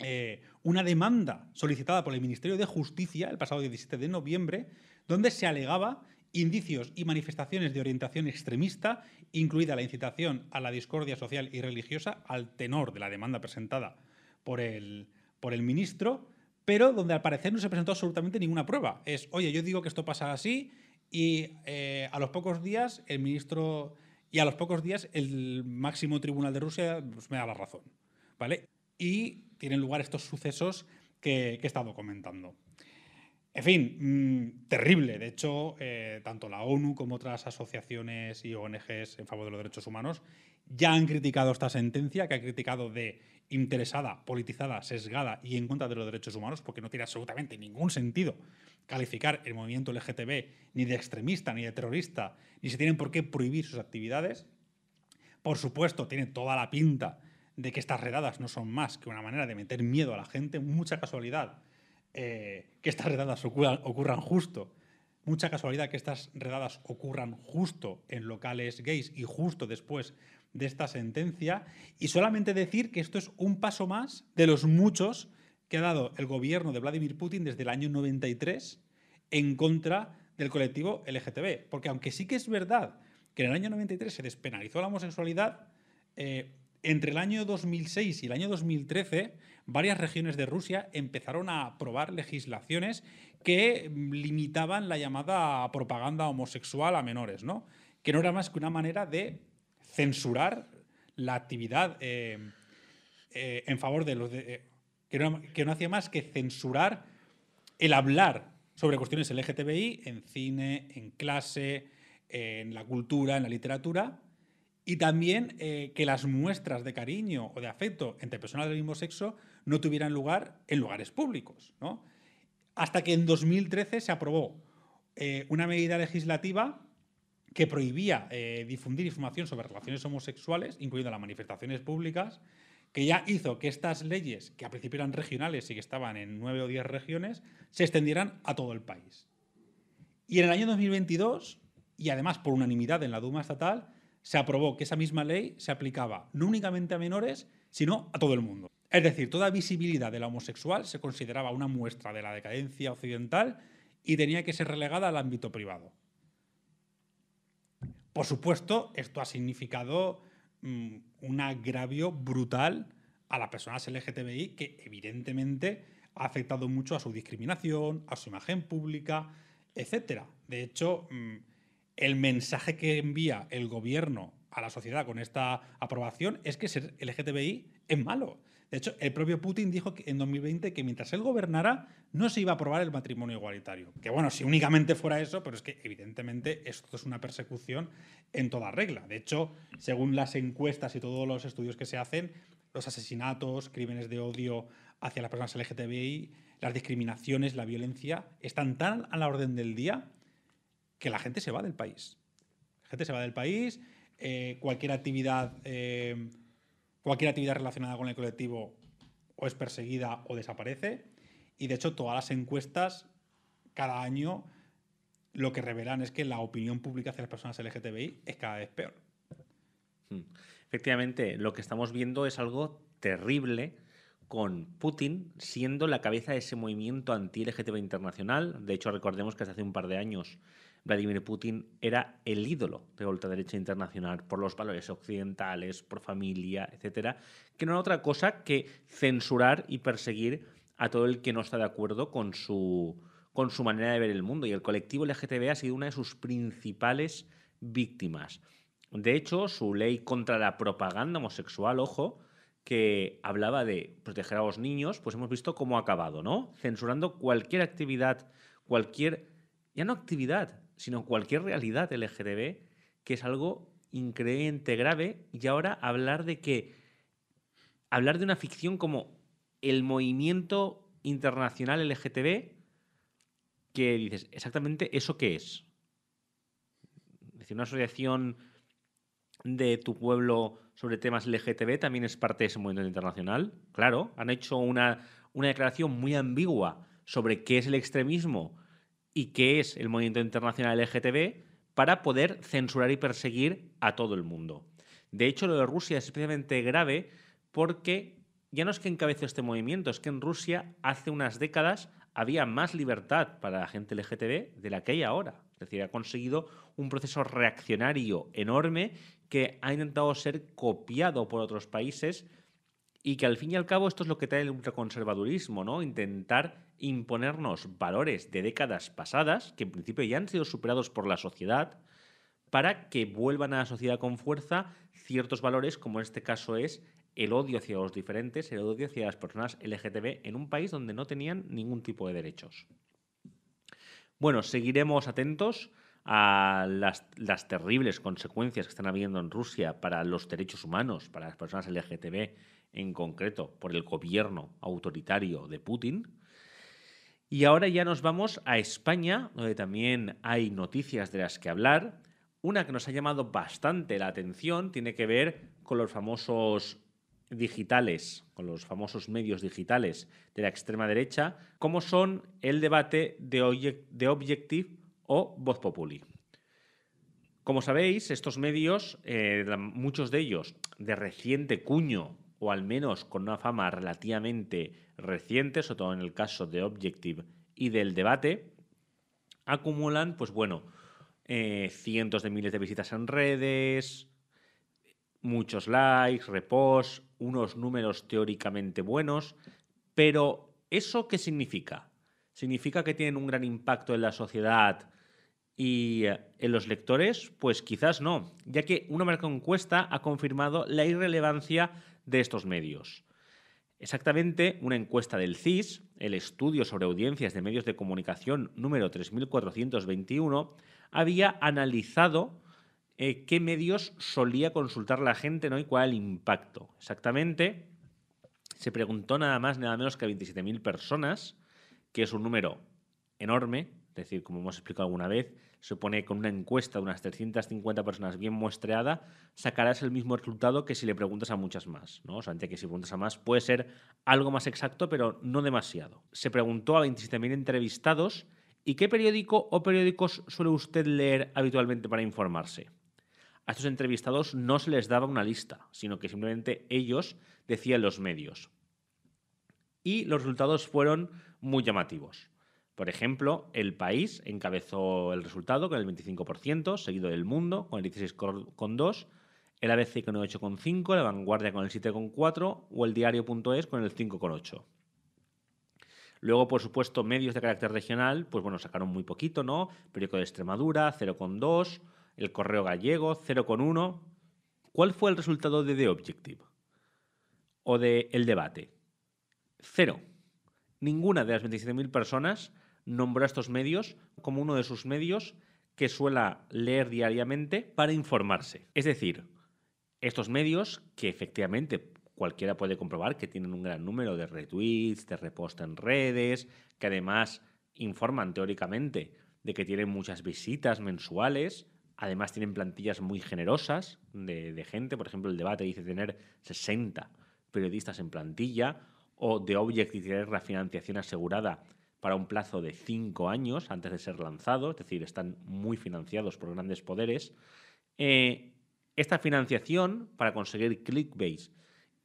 eh, una demanda solicitada por el Ministerio de Justicia el pasado 17 de noviembre, donde se alegaba indicios y manifestaciones de orientación extremista, incluida la incitación a la discordia social y religiosa al tenor de la demanda presentada por el, por el ministro, pero donde al parecer no se presentó absolutamente ninguna prueba. Es, oye, yo digo que esto pasa así y eh, a los pocos días el ministro y a los pocos días el máximo tribunal de Rusia pues me da la razón. ¿Vale? Y tienen lugar estos sucesos que, he estado comentando. En fin, mm, terrible. De hecho, eh, tanto la ONU como otras asociaciones y ONGs en favor de los derechos humanos ya han criticado esta sentencia, que ha criticado de interesada, politizada, sesgada y en contra de los derechos humanos, porque no tiene absolutamente ningún sentido calificar el movimiento LGTB ni de extremista ni de terrorista, ni se tienen por qué prohibir sus actividades. Por supuesto, tiene toda la pinta de que estas redadas no son más que una manera de meter miedo a la gente, mucha casualidad eh, que estas redadas ocurran, justo mucha casualidad que estas redadas ocurran justo en locales gays y justo después de esta sentencia. Y solamente decir que esto es un paso más de los muchos que ha dado el gobierno de Vladimir Putin desde el año 93 en contra del colectivo LGTB. Porque aunque sí que es verdad que en el año 93 se despenalizó la homosexualidad, eh, entre el año 2006 y el año 2013, varias regiones de Rusia empezaron a aprobar legislaciones que mm, limitaban la llamada propaganda homosexual a menores, ¿no? que no era más que una manera de censurar la actividad eh, eh, en favor de los... Eh, que, no, que no hacía más que censurar el hablar sobre cuestiones LGTBI en cine, en clase, en la cultura, en la literatura, y también eh, que las muestras de cariño o de afecto entre personas del mismo sexo no tuvieran lugar en lugares públicos. Hasta que en 2013 se aprobó eh, una medida legislativa que prohibía eh, difundir información sobre relaciones homosexuales, incluyendo las manifestaciones públicas, que ya hizo que estas leyes, que al principio eran regionales y que estaban en nueve o diez regiones, se extendieran a todo el país. Y en el año 2022, y además por unanimidad en la Duma Estatal, se aprobó que esa misma ley se aplicaba no únicamente a menores, sino a todo el mundo. Es decir, toda visibilidad de la homosexual se consideraba una muestra de la decadencia occidental y tenía que ser relegada al ámbito privado. Por supuesto, esto ha significado mm, un agravio brutal a las personas LGTBI que evidentemente ha afectado mucho a su discriminación, a su imagen pública, etc. De hecho, mm, el mensaje que envía el gobierno a la sociedad con esta aprobación es que ser LGTBI es malo. De hecho, el propio Putin dijo que en 2020 que mientras él gobernara no se iba a aprobar el matrimonio igualitario. Que bueno, si únicamente fuera eso, pero es que evidentemente esto es una persecución en toda regla. De hecho, según las encuestas y todos los estudios que se hacen, los asesinatos, crímenes de odio hacia las personas LGTBI, las discriminaciones, la violencia, están tan a la orden del día que la gente se va del país. La gente se va del país, eh, cualquier actividad. Eh, cualquier actividad relacionada con el colectivo o es perseguida o desaparece. Y de hecho, todas las encuestas cada año lo que revelan es que la opinión pública hacia las personas LGTBI es cada vez peor. Hmm. Efectivamente, lo que estamos viendo es algo terrible con Putin siendo la cabeza de ese movimiento anti-LGTB internacional. De hecho, recordemos que hasta hace un par de años Vladimir Putin era el ídolo de ultraderecha internacional por los valores occidentales, por familia, etcétera, que no era otra cosa que censurar y perseguir a todo el que no está de acuerdo con su, con su manera de ver el mundo. Y el colectivo LGTB ha sido una de sus principales víctimas. De hecho, su ley contra la propaganda homosexual, ojo, que hablaba de proteger a los niños, pues hemos visto cómo ha acabado, ¿no? Censurando cualquier actividad, cualquier, ya no actividad, sino cualquier realidad LGTB, que es algo increíblemente grave. Y ahora hablar de que. hablar de una ficción como el movimiento internacional LGTB, que dices, exactamente eso qué es. decir, una asociación de tu pueblo sobre temas LGTB también es parte de ese movimiento internacional. Claro, han hecho una, una declaración muy ambigua sobre qué es el extremismo y qué es el movimiento internacional LGTB para poder censurar y perseguir a todo el mundo. De hecho, lo de Rusia es especialmente grave porque ya no es que encabece este movimiento, es que en Rusia hace unas décadas había más libertad para la gente LGTB de la que hay ahora. Es decir, ha conseguido un proceso reaccionario enorme que ha intentado ser copiado por otros países y que al fin y al cabo esto es lo que trae el ultraconservadurismo, ¿no? Intentar imponernos valores de décadas pasadas, que en principio ya han sido superados por la sociedad, para que vuelvan a la sociedad con fuerza ciertos valores, como en este caso es el odio hacia los diferentes, el odio hacia las personas LGTB en un país donde no tenían ningún tipo de derechos. Bueno, seguiremos atentos a las, las terribles consecuencias que están habiendo en Rusia para los derechos humanos, para las personas LGTB en concreto, por el gobierno autoritario de Putin. Y ahora ya nos vamos a España, donde también hay noticias de las que hablar. Una que nos ha llamado bastante la atención tiene que ver con los famosos digitales, con los famosos medios digitales de la extrema derecha, como son el debate de, Objective o Voz Populi. Como sabéis, estos medios, eh, muchos de ellos de reciente cuño o al menos con una fama relativamente reciente, sobre todo en el caso de Objective y del debate, acumulan, pues bueno, eh, cientos de miles de visitas en redes, muchos likes, repos, unos números teóricamente buenos, pero ¿eso qué significa? ¿Significa que tienen un gran impacto en la sociedad y eh, en los lectores? Pues quizás no, ya que una marca encuesta ha confirmado la irrelevancia de estos medios. Exactamente, una encuesta del CIS, el estudio sobre audiencias de medios de comunicación número 3421, había analizado eh, qué medios solía consultar la gente ¿no? y cuál impacto. Exactamente, se preguntó nada más, nada menos que a 27.000 personas, que es un número enorme, es decir, como hemos explicado alguna vez, supone que con una encuesta de unas 350 personas bien muestreada, sacarás el mismo resultado que si le preguntas a muchas más. ¿no? O sea, que si preguntas a más puede ser algo más exacto, pero no demasiado. Se preguntó a 27.000 entrevistados y qué periódico o periódicos suele usted leer habitualmente para informarse. A estos entrevistados no se les daba una lista, sino que simplemente ellos decían los medios. Y los resultados fueron muy llamativos. Por ejemplo, el país encabezó el resultado con el 25%, seguido del mundo con el 16,2%, el ABC con el 8,5%, la vanguardia con el 7,4% o el diario.es con el 5,8%. Luego, por supuesto, medios de carácter regional, pues bueno, sacaron muy poquito, ¿no? Periódico de Extremadura, 0,2, el Correo Gallego, 0,1. ¿Cuál fue el resultado de The Objective? ¿O de El Debate? Cero. Ninguna de las 27.000 personas nombró a estos medios como uno de sus medios que suela leer diariamente para informarse. Es decir, estos medios que efectivamente cualquiera puede comprobar que tienen un gran número de retweets, de repost en redes, que además informan teóricamente de que tienen muchas visitas mensuales, además tienen plantillas muy generosas de, gente, por ejemplo el debate dice tener 60 periodistas en plantilla, o de Object y tener la financiación asegurada para un plazo de cinco años antes de ser lanzado, es decir, están muy financiados por grandes poderes. Eh, esta financiación para conseguir clickbait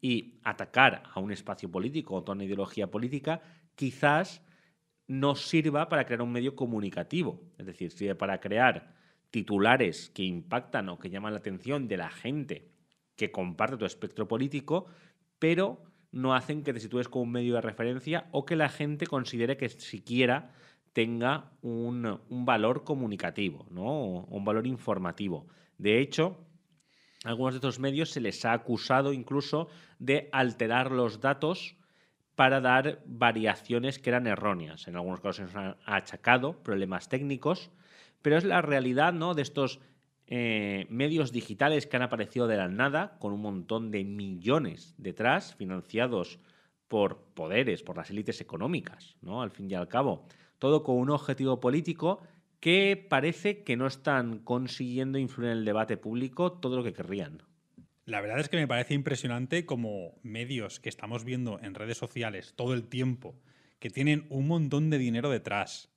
y atacar a un espacio político o toda una ideología política quizás no sirva para crear un medio comunicativo, es decir, sirve para crear titulares que impactan o que llaman la atención de la gente que comparte tu espectro político, pero no hacen que te sitúes como un medio de referencia o que la gente considere que siquiera tenga un, valor comunicativo, ¿no? un valor informativo. De hecho, a algunos de estos medios se les ha acusado incluso de alterar los datos para dar variaciones que eran erróneas. En algunos casos se nos han achacado problemas técnicos, pero es la realidad ¿no? de estos eh, medios digitales que han aparecido de la nada, con un montón de millones detrás, financiados por poderes, por las élites económicas, ¿no? Al fin y al cabo. Todo con un objetivo político que parece que no están consiguiendo influir en el debate público todo lo que querrían. La verdad es que me parece impresionante como medios que estamos viendo en redes sociales todo el tiempo, que tienen un montón de dinero detrás,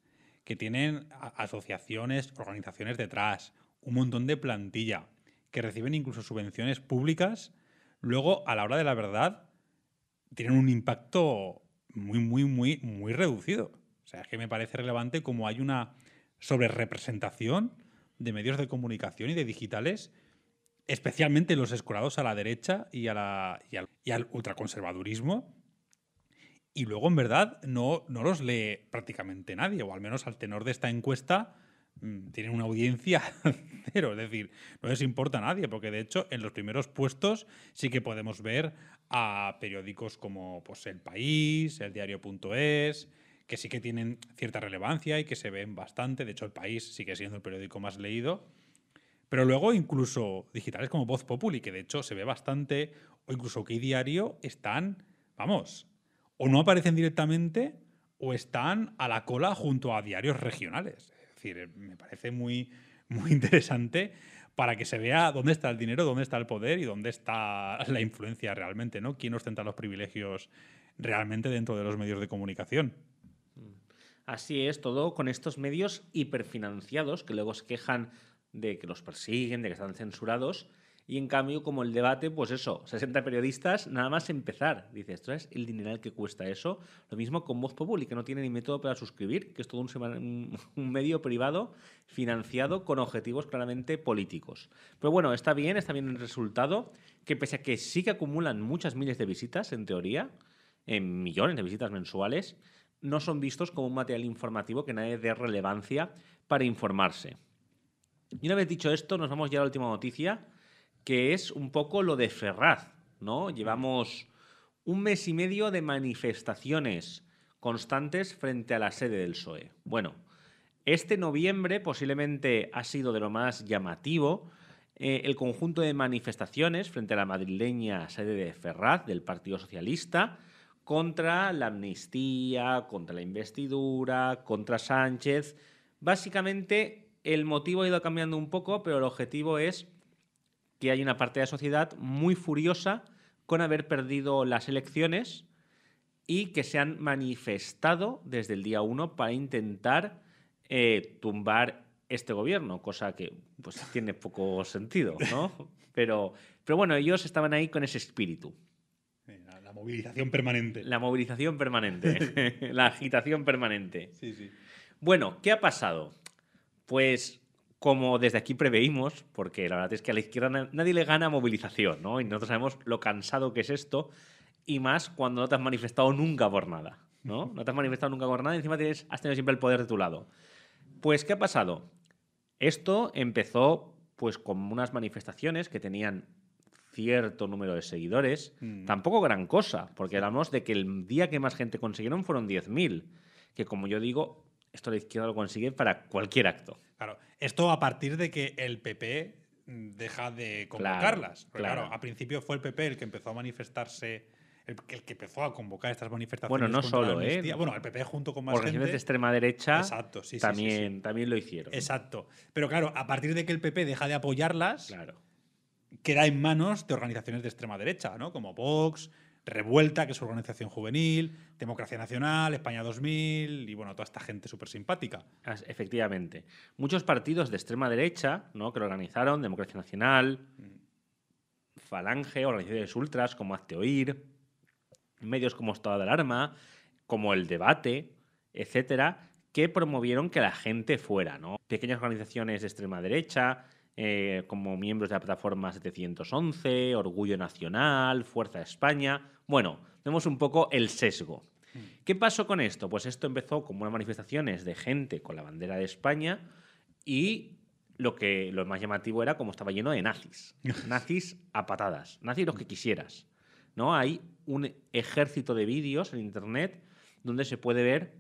que tienen asociaciones, organizaciones detrás, un montón de plantilla que reciben incluso subvenciones públicas, luego a la hora de la verdad tienen un impacto muy, muy, muy, muy reducido. O sea, es que me parece relevante como hay una sobrerepresentación de medios de comunicación y de digitales, especialmente los escorados a la derecha y, al, y al, ultraconservadurismo. Y luego, en verdad, no, no los lee prácticamente nadie, o al menos al tenor de esta encuesta, Mm. tienen una audiencia cero, es decir, no les importa a nadie, porque de hecho en los primeros puestos sí que podemos ver a periódicos como pues, El País, El Diario.es, que sí que tienen cierta relevancia y que se ven bastante, de hecho El País sigue siendo el periódico más leído, pero luego incluso digitales como Voz Populi, que de hecho se ve bastante, o incluso que Diario están, vamos, o no aparecen directamente o están a la cola junto a diarios regionales. Eh, me parece muy, muy interesante para que se vea dónde está el dinero, dónde está el poder y dónde está la influencia realmente, ¿no? ¿Quién ostenta los privilegios realmente dentro de los medios de comunicación? Mm. Así es, todo con estos medios hiperfinanciados que luego se quejan de que los persiguen, de que están censurados, y en cambio, como el debate, pues eso, 60 periodistas, nada más empezar. Dice, esto es el dineral que cuesta eso. Lo mismo con Voz Populi, que no tiene ni método para suscribir, que es todo un, un medio privado financiado con objetivos claramente políticos. Pero bueno, está bien, está bien el resultado, que pese a que sí que acumulan muchas miles de visitas, en teoría, en millones de visitas mensuales, no son vistos como un material informativo que nadie dé relevancia para informarse. Y una vez dicho esto, nos vamos ya a la última noticia, que es un poco lo de Ferraz, ¿no? Llevamos un mes y medio de manifestaciones constantes frente a la sede del PSOE. Bueno, este noviembre posiblemente ha sido de lo más llamativo eh, el conjunto de manifestaciones frente a la madrileña sede de Ferraz del Partido Socialista contra la amnistía, contra la investidura, contra Sánchez. Básicamente el motivo ha ido cambiando un poco, pero el objetivo es que hay una parte de la sociedad muy furiosa con haber perdido las elecciones y que se han manifestado desde el día uno para intentar eh, tumbar este gobierno, cosa que pues tiene poco sentido, ¿no? Pero, pero bueno, ellos estaban ahí con ese espíritu. La, movilización permanente. La movilización permanente, la agitación permanente. Sí, sí. Bueno, ¿qué ha pasado? Pues como desde aquí preveímos, porque la verdad es que a la izquierda nadie le gana movilización, ¿no? Y nosotros sabemos lo cansado que es esto, y más cuando no te has manifestado nunca por nada, ¿no? No te has manifestado nunca por nada y encima has tenido siempre el poder de tu lado. Pues, ¿qué ha pasado? Esto empezó pues con unas manifestaciones que tenían cierto número de seguidores, mm. tampoco gran cosa, porque hablamos de que el día que más gente consiguieron fueron 10.000, que como yo digo, esto la izquierda lo consigue para cualquier acto. Claro, esto a partir de que el PP deja de convocarlas. Claro, al a principio fue el PP el que empezó a manifestarse, el, que empezó a convocar estas manifestaciones. Bueno, no solo, ¿eh? Bueno, el PP junto con más Organizaciones de extrema derecha exacto, sí, también, también lo hicieron. Exacto. Pero claro, a partir de que el PP deja de apoyarlas, claro. queda en manos de organizaciones de extrema derecha, ¿no? Como Vox, Revuelta, que es su organización juvenil, Democracia Nacional, España 2000 y bueno, toda esta gente súper simpática. Efectivamente. Muchos partidos de extrema derecha ¿no? que lo organizaron, Democracia Nacional, mm. Falange, organizaciones ultras como Hazte Oír, medios como Estado de Alarma, como El Debate, etcétera, que promovieron que la gente fuera, ¿no? Pequeñas organizaciones de extrema derecha, eh, como miembros de la plataforma 711, Orgullo Nacional, Fuerza España. Bueno, vemos un poco el sesgo. Mm. ¿Qué pasó con esto? Pues esto empezó como unas manifestaciones de gente con la bandera de España y lo que lo más llamativo era como estaba lleno de nazis. nazis a patadas, nazis los que quisieras. ¿no? Hay un ejército de vídeos en internet donde se puede ver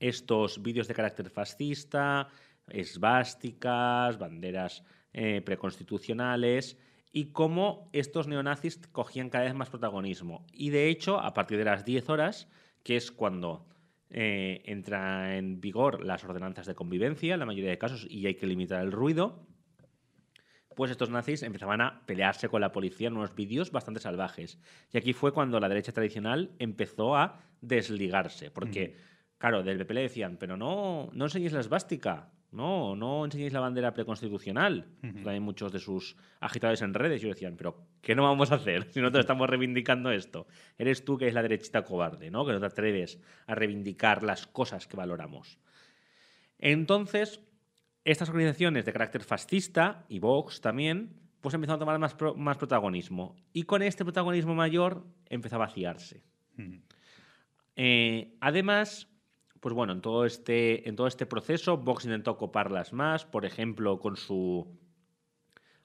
estos vídeos de carácter fascista, esvásticas, banderas eh, preconstitucionales y cómo estos neonazis cogían cada vez más protagonismo. Y de hecho, a partir de las 10 horas, que es cuando eh, entran en vigor las ordenanzas de convivencia, en la mayoría de casos, y hay que limitar el ruido, pues estos nazis empezaban a pelearse con la policía en unos vídeos bastante salvajes. Y aquí fue cuando la derecha tradicional empezó a desligarse, porque, claro, del PP le decían, pero no, no enseñéis la esvástica, no, no enseñéis la bandera preconstitucional. Hay muchos de sus agitadores en redes y decían, pero ¿qué no vamos a hacer si nosotros estamos reivindicando esto? Eres tú que es la derechita cobarde, ¿no? Que no te atreves a reivindicar las cosas que valoramos. Entonces, estas organizaciones de carácter fascista y Vox también, pues empezaron a tomar más, más protagonismo. Y con este protagonismo mayor empezó a vaciarse. Eh, además, pues bueno, en todo este, en todo este proceso, Vox intentó coparlas más, por ejemplo, con su,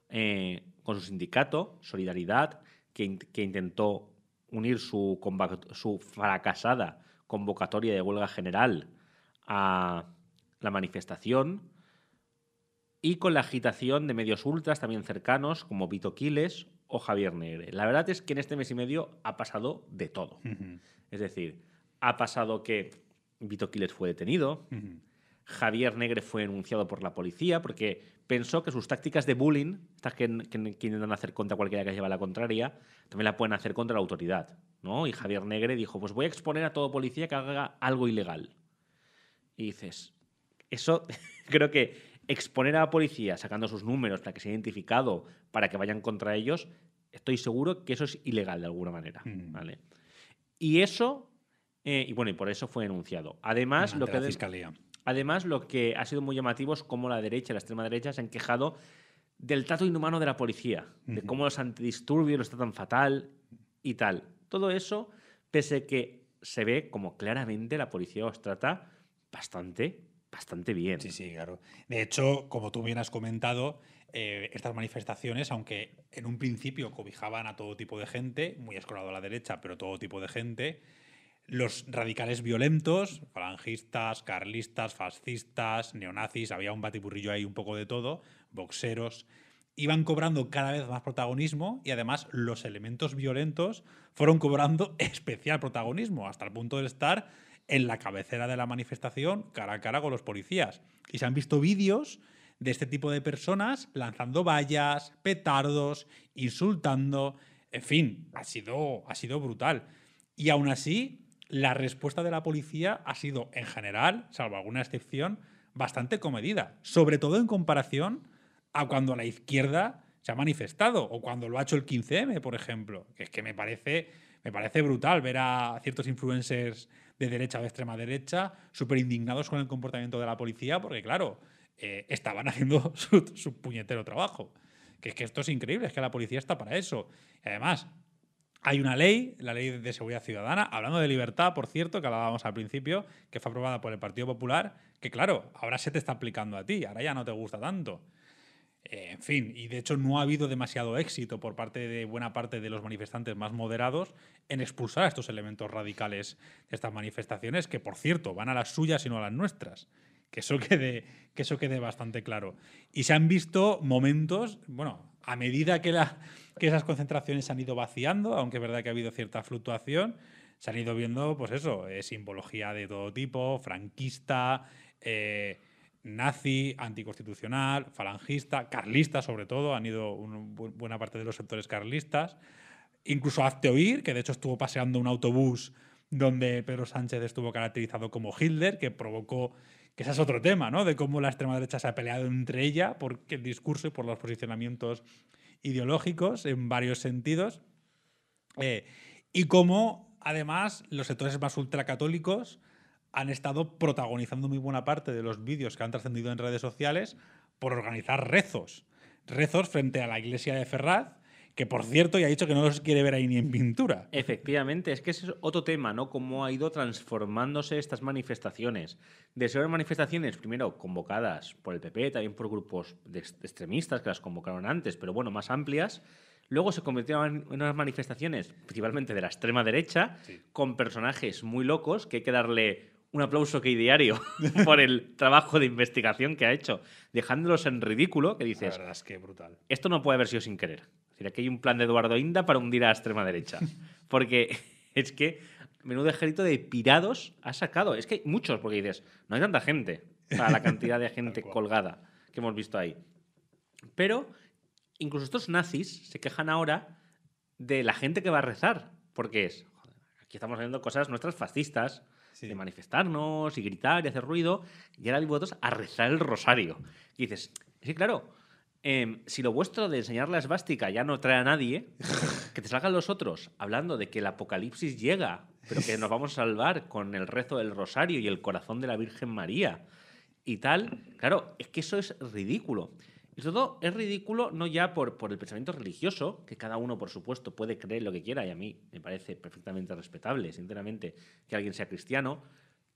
eh, con su sindicato, Solidaridad, que, intentó unir su, fracasada convocatoria de huelga general a la manifestación y con la agitación de medios ultras también cercanos como Vito Quiles o Javier Negre. La verdad es que en este mes y medio ha pasado de todo. Es decir, ha pasado que Vito Quiles fue detenido. Javier Negre fue enunciado por la policía porque pensó que sus tácticas de bullying, estas que, quieren intentan hacer contra cualquiera que lleva la contraria, también la pueden hacer contra la autoridad. ¿no? Y Javier Negre dijo, pues voy a exponer a todo policía que haga algo ilegal. Y dices, eso creo que exponer a la policía sacando sus números para que sea identificado, para que vayan contra ellos, estoy seguro que eso es ilegal de alguna manera. ¿vale? Y eso eh, y bueno, y por eso fue enunciado Además, lo que, la fiscalía. además, lo que ha sido muy llamativo es cómo la derecha y la extrema derecha se han quejado del trato inhumano de la policía, de cómo los antidisturbios los tratan fatal y tal. Todo eso, pese que se ve como claramente la policía os trata bastante, bastante bien. Sí, sí, claro. De hecho, como tú bien has comentado, eh, estas manifestaciones, aunque en un principio cobijaban a todo tipo de gente, muy escorado a la derecha, pero todo tipo de gente, los radicales violentos, falangistas, carlistas, fascistas, neonazis, había un batiburrillo ahí un poco de todo, boxeros, iban cobrando cada vez más protagonismo y además los elementos violentos fueron cobrando especial protagonismo hasta el punto de estar en la cabecera de la manifestación cara a cara con los policías. Y se han visto vídeos de este tipo de personas lanzando vallas, petardos, insultando, en fin, ha sido, ha sido brutal. Y aún así, la respuesta de la policía ha sido, en general, salvo alguna excepción, bastante comedida, sobre todo en comparación a cuando la izquierda se ha manifestado o cuando lo ha hecho el 15M, por ejemplo. Es que me parece, me parece brutal ver a ciertos influencers de derecha o de extrema derecha súper indignados con el comportamiento de la policía porque, claro, eh, estaban haciendo su, su, puñetero trabajo. Que es que esto es increíble, es que la policía está para eso. Y además, hay una ley, la ley de seguridad ciudadana, hablando de libertad, por cierto, que hablábamos al principio, que fue aprobada por el Partido Popular, que claro, ahora se te está aplicando a ti, ahora ya no te gusta tanto. Eh, en fin, y de hecho no ha habido demasiado éxito por parte de buena parte de los manifestantes más moderados en expulsar a estos elementos radicales de estas manifestaciones, que por cierto van a las suyas y no a las nuestras. Que eso quede, que eso quede bastante claro. Y se han visto momentos, bueno, a medida que la, que esas concentraciones se han ido vaciando, aunque es verdad que ha habido cierta fluctuación. Se han ido viendo, pues eso, eh, simbología de todo tipo, franquista, eh, nazi, anticonstitucional, falangista, carlista sobre todo, han ido una buena parte de los sectores carlistas. Incluso Hazte Oír, que de hecho estuvo paseando un autobús donde Pedro Sánchez estuvo caracterizado como Hitler, que provocó, que ese es otro tema, ¿no? De cómo la extrema derecha se ha peleado entre ella por el discurso y por los posicionamientos ideológicos en varios sentidos. Eh, y cómo, además, los sectores más ultracatólicos han estado protagonizando muy buena parte de los vídeos que han trascendido en redes sociales por organizar rezos. Rezos frente a la iglesia de Ferraz que por cierto ya ha dicho que no los quiere ver ahí ni en pintura. Efectivamente, es que ese es otro tema, ¿no? Cómo ha ido transformándose estas manifestaciones. De ser manifestaciones, primero, convocadas por el PP, también por grupos de extremistas que las convocaron antes, pero bueno, más amplias. Luego se convirtieron en unas manifestaciones, principalmente de la extrema derecha, con personajes muy locos que hay que darle un aplauso que diario por el trabajo de investigación que ha hecho, dejándolos en ridículo, que dices, es que brutal. Esto no puede haber sido sin querer que aquí hay un plan de Eduardo Inda para hundir a la extrema derecha. Porque es que menudo ejército de pirados ha sacado. Es que hay muchos, porque dices, no hay tanta gente para la cantidad de gente colgada que hemos visto ahí. Pero incluso estos nazis se quejan ahora de la gente que va a rezar, porque es, aquí estamos haciendo cosas nuestras fascistas, de manifestarnos y gritar y hacer ruido, y ahora hay votos a rezar el rosario. Y dices, sí, claro, Em, si lo vuestro de enseñar la esvástica ya no trae a nadie, que te salgan los otros hablando de que el apocalipsis llega, pero que nos vamos a salvar con el rezo del rosario y el corazón de la Virgen María y tal. Claro, es que eso es ridículo. Y todo es ridículo no ya por, por el pensamiento religioso, que cada uno, por supuesto, puede creer lo que quiera, y a mí me parece perfectamente respetable, sinceramente, que alguien sea cristiano,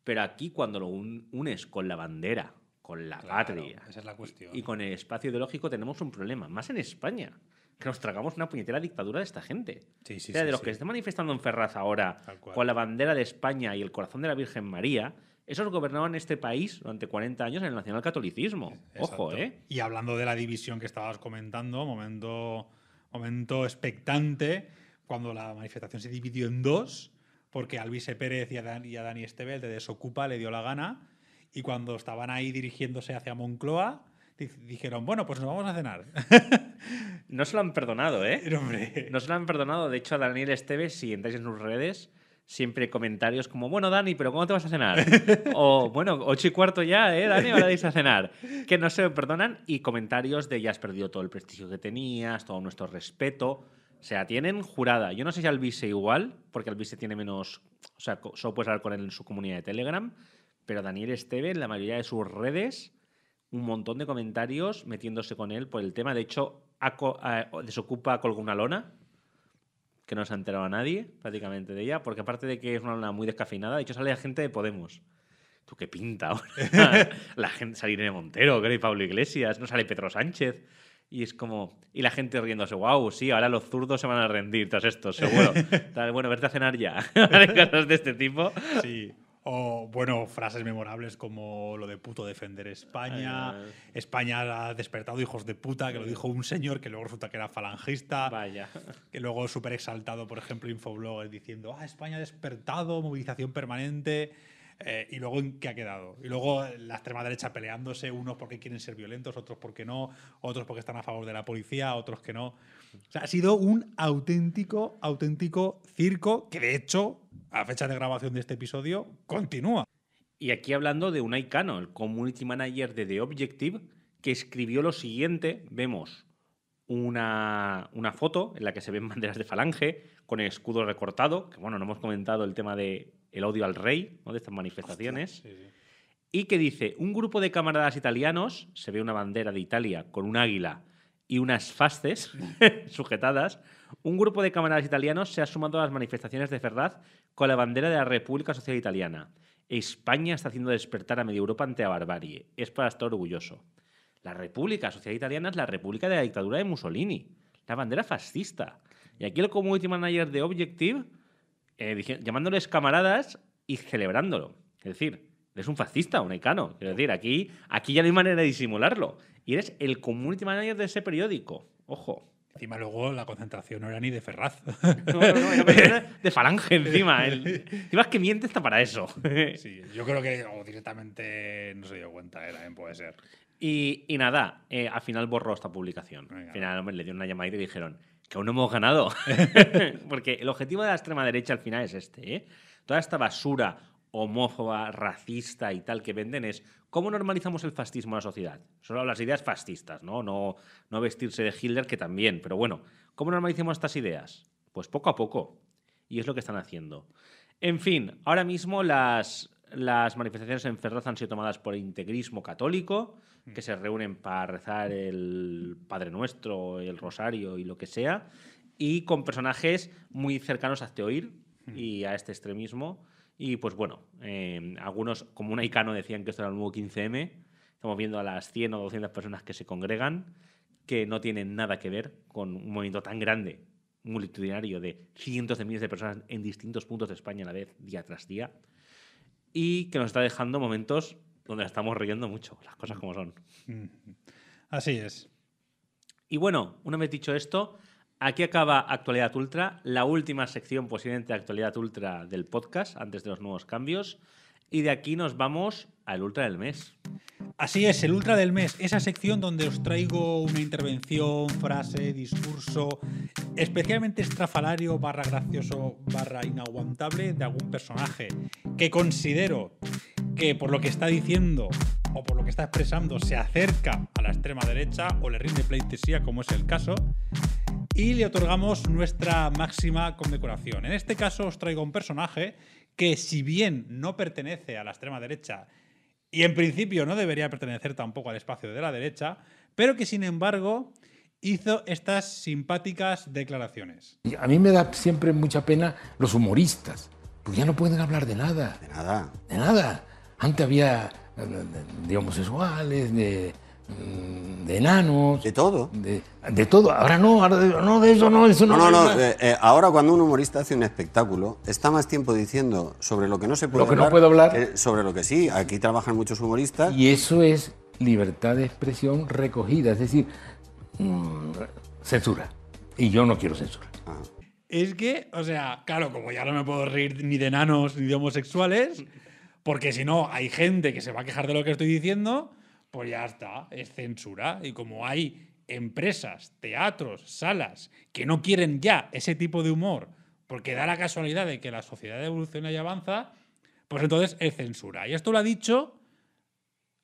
pero aquí cuando lo unes con la bandera con la patria. es la cuestión. Y, con el espacio ideológico tenemos un problema, más en España, que nos tragamos una puñetera dictadura de esta gente. de los que se están manifestando en Ferraz ahora con la bandera de España y el corazón de la Virgen María, esos gobernaban este país durante 40 años en el nacionalcatolicismo. Ojo, ¿eh? Y hablando de la división que estabas comentando, momento, momento expectante, cuando la manifestación se dividió en dos, porque Luis e. Pérez y a, Dani Estebel de Desocupa le dio la gana y cuando estaban ahí dirigiéndose hacia Moncloa, dijeron, bueno, pues nos vamos a cenar. no se lo han perdonado, ¿eh? No se lo han perdonado. De hecho, a Daniel Esteves, si entráis en sus redes, siempre comentarios como, bueno, Dani, pero ¿cómo te vas a cenar? o, bueno, ocho y cuarto ya, ¿eh, Dani? Ahora vais a cenar. Que no se lo perdonan. Y comentarios de ya has perdido todo el prestigio que tenías, todo nuestro respeto. O sea, tienen jurada. Yo no sé si Alvise igual, porque Alvise tiene menos. O sea, solo puedes hablar con él en su comunidad de Telegram. Pero Daniel Esteve, en la mayoría de sus redes, un montón de comentarios metiéndose con él por el tema. De hecho, Desocupa con alguna lona, que no se ha enterado a nadie prácticamente de ella, porque aparte de que es una lona muy descafeinada, de hecho sale la gente de Podemos. ¿Tú qué pinta la gente salir de Montero, creo, Pablo Iglesias, no sale Pedro Sánchez. Y es como. Y la gente riéndose, wow, sí, ahora los zurdos se van a rendir tras esto, seguro. bueno, verte a cenar ya. cosas de este tipo. Sí. O, bueno, frases memorables como lo de puto defender España, España ha despertado hijos de puta, que lo dijo un señor que luego resulta que era falangista. Vaya. Que luego súper exaltado, por ejemplo, Infobloggers diciendo, ah, España ha despertado, movilización permanente. Eh, y luego en qué ha quedado. Y luego la extrema derecha peleándose, unos porque quieren ser violentos, otros porque no, otros porque están a favor de la policía, otros que no ha sido un auténtico, auténtico circo que de hecho, a fecha de grabación de este episodio, continúa. Y aquí hablando de un Icano, el community manager de The Objective, que escribió lo siguiente, vemos una, foto en la que se ven banderas de falange con el escudo recortado, que bueno, no hemos comentado el tema de el odio al rey, ¿no? de estas manifestaciones, y que dice, un grupo de camaradas italianos, se ve una bandera de Italia con un águila y unas fases sujetadas, un grupo de camaradas italianos se ha sumado a las manifestaciones de Ferraz con la bandera de la República Social Italiana. España está haciendo despertar a Medio Europa ante la barbarie. Es para estar orgulloso. La República Social Italiana es la República de la dictadura de Mussolini, la bandera fascista. Y aquí el community manager de Objective eh, llamándoles camaradas y celebrándolo. Es decir, es un fascista, un icano. Es decir, aquí, aquí ya no hay manera de disimularlo. Y eres el community manager de ese periódico. Ojo. Encima luego la concentración no era ni de Ferraz. No, no, no, de Falange encima. encima es que miente está para eso. Sí, yo creo que directamente no se dio cuenta, Era, eh, puede ser. Y, nada, eh, al final borró esta publicación. Al final hombre, le dieron una llamada y dijeron que aún no hemos ganado. Porque el objetivo de la extrema derecha al final es este, eh. Toda esta basura homófoba, racista y tal que venden es cómo normalizamos el fascismo en la sociedad. Solo las ideas fascistas, ¿no? vestirse de Hitler, que también, pero bueno, ¿cómo normalizamos estas ideas? Pues poco a poco. Y es lo que están haciendo. En fin, ahora mismo las, manifestaciones en Ferraz han sido tomadas por integrismo católico, que se reúnen para rezar el Padre Nuestro, el Rosario y lo que sea, y con personajes muy cercanos a Teoir y a este extremismo. Y pues bueno, eh, algunos, como un Icano, decían que esto era el nuevo 15M. Estamos viendo a las 100 o 200 personas que se congregan, que no tienen nada que ver con un movimiento tan grande, multitudinario, de cientos de miles de personas en distintos puntos de España a la vez, día tras día. Y que nos está dejando momentos donde estamos riendo mucho, las cosas mm. como son. Mm. Así es. Y bueno, una vez dicho esto, Aquí acaba Actualidad Ultra, la última sección posiblemente de Actualidad Ultra del podcast, antes de los nuevos cambios. Y de aquí nos vamos al Ultra del Mes. Así es, el Ultra del Mes, esa sección donde os traigo una intervención, frase, discurso, especialmente estrafalario, barra gracioso, barra inaguantable de algún personaje que considero que por lo que está diciendo o por lo que está expresando se acerca a la extrema derecha o le rinde pleitesía, como es el caso y le otorgamos nuestra máxima condecoración. En este caso os traigo un personaje que si bien no pertenece a la extrema derecha y en principio no debería pertenecer tampoco al espacio de la derecha, pero que sin embargo hizo estas simpáticas declaraciones. A mí me da siempre mucha pena los humoristas, pues ya no pueden hablar de nada. De nada. De nada. Antes había eh, de homosexuales, de de enanos. De todo. De, todo. Ahora no, ahora no, de eso no, eso no. No, no, eh, eh, ahora cuando un humorista hace un espectáculo, está más tiempo diciendo sobre lo que no se puede hablar. sobre lo que sí. Aquí trabajan muchos humoristas. Y eso es libertad de expresión recogida, es decir, mm, censura. Y yo no quiero censura. Ah. Es que, o sea, claro, como ya no me puedo reír ni de enanos ni de homosexuales, porque si no, hay gente que se va a quejar de lo que estoy diciendo pues ya está, es censura. Y como hay empresas, teatros, salas que no quieren ya ese tipo de humor, porque da la casualidad de que la sociedad evoluciona y avanza, pues entonces es censura. Y esto lo ha dicho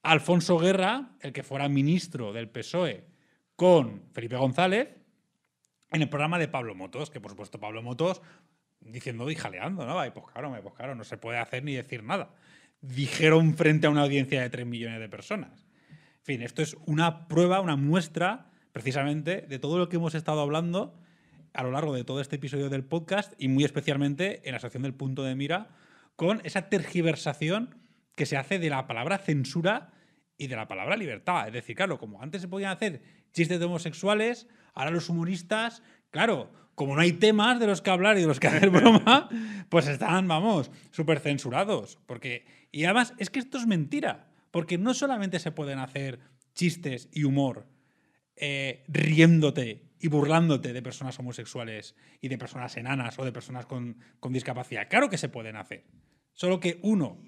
Alfonso Guerra, el que fuera ministro del PSOE con Felipe González, en el programa de Pablo Motos, que por supuesto Pablo Motos diciendo y jaleando, ¿no? pues claro, pues claro, no se puede hacer ni decir nada. Dijeron frente a una audiencia de 3 millones de personas. En fin, esto es una prueba, una muestra, precisamente, de todo lo que hemos estado hablando a lo largo de todo este episodio del podcast y muy especialmente en la sección del punto de mira, con esa tergiversación que se hace de la palabra censura y de la palabra libertad. Es decir, claro, como antes se podían hacer chistes de homosexuales, ahora los humoristas, claro, como no hay temas de los que hablar y de los que hacer broma, pues están, vamos, súper censurados. Porque, y además, es que esto es mentira. Porque no solamente se pueden hacer chistes y humor eh, riéndote y burlándote de personas homosexuales y de personas enanas o de personas con, con, discapacidad. Claro que se pueden hacer. Solo que uno,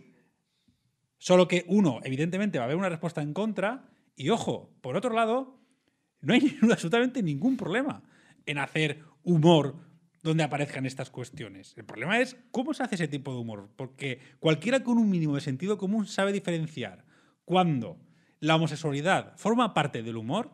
solo que uno, evidentemente va a haber una respuesta en contra y ojo, por otro lado, no hay absolutamente ningún problema en hacer humor donde aparezcan estas cuestiones. El problema es cómo se hace ese tipo de humor, porque cualquiera con un mínimo de sentido común sabe diferenciar cuando la homosexualidad forma parte del humor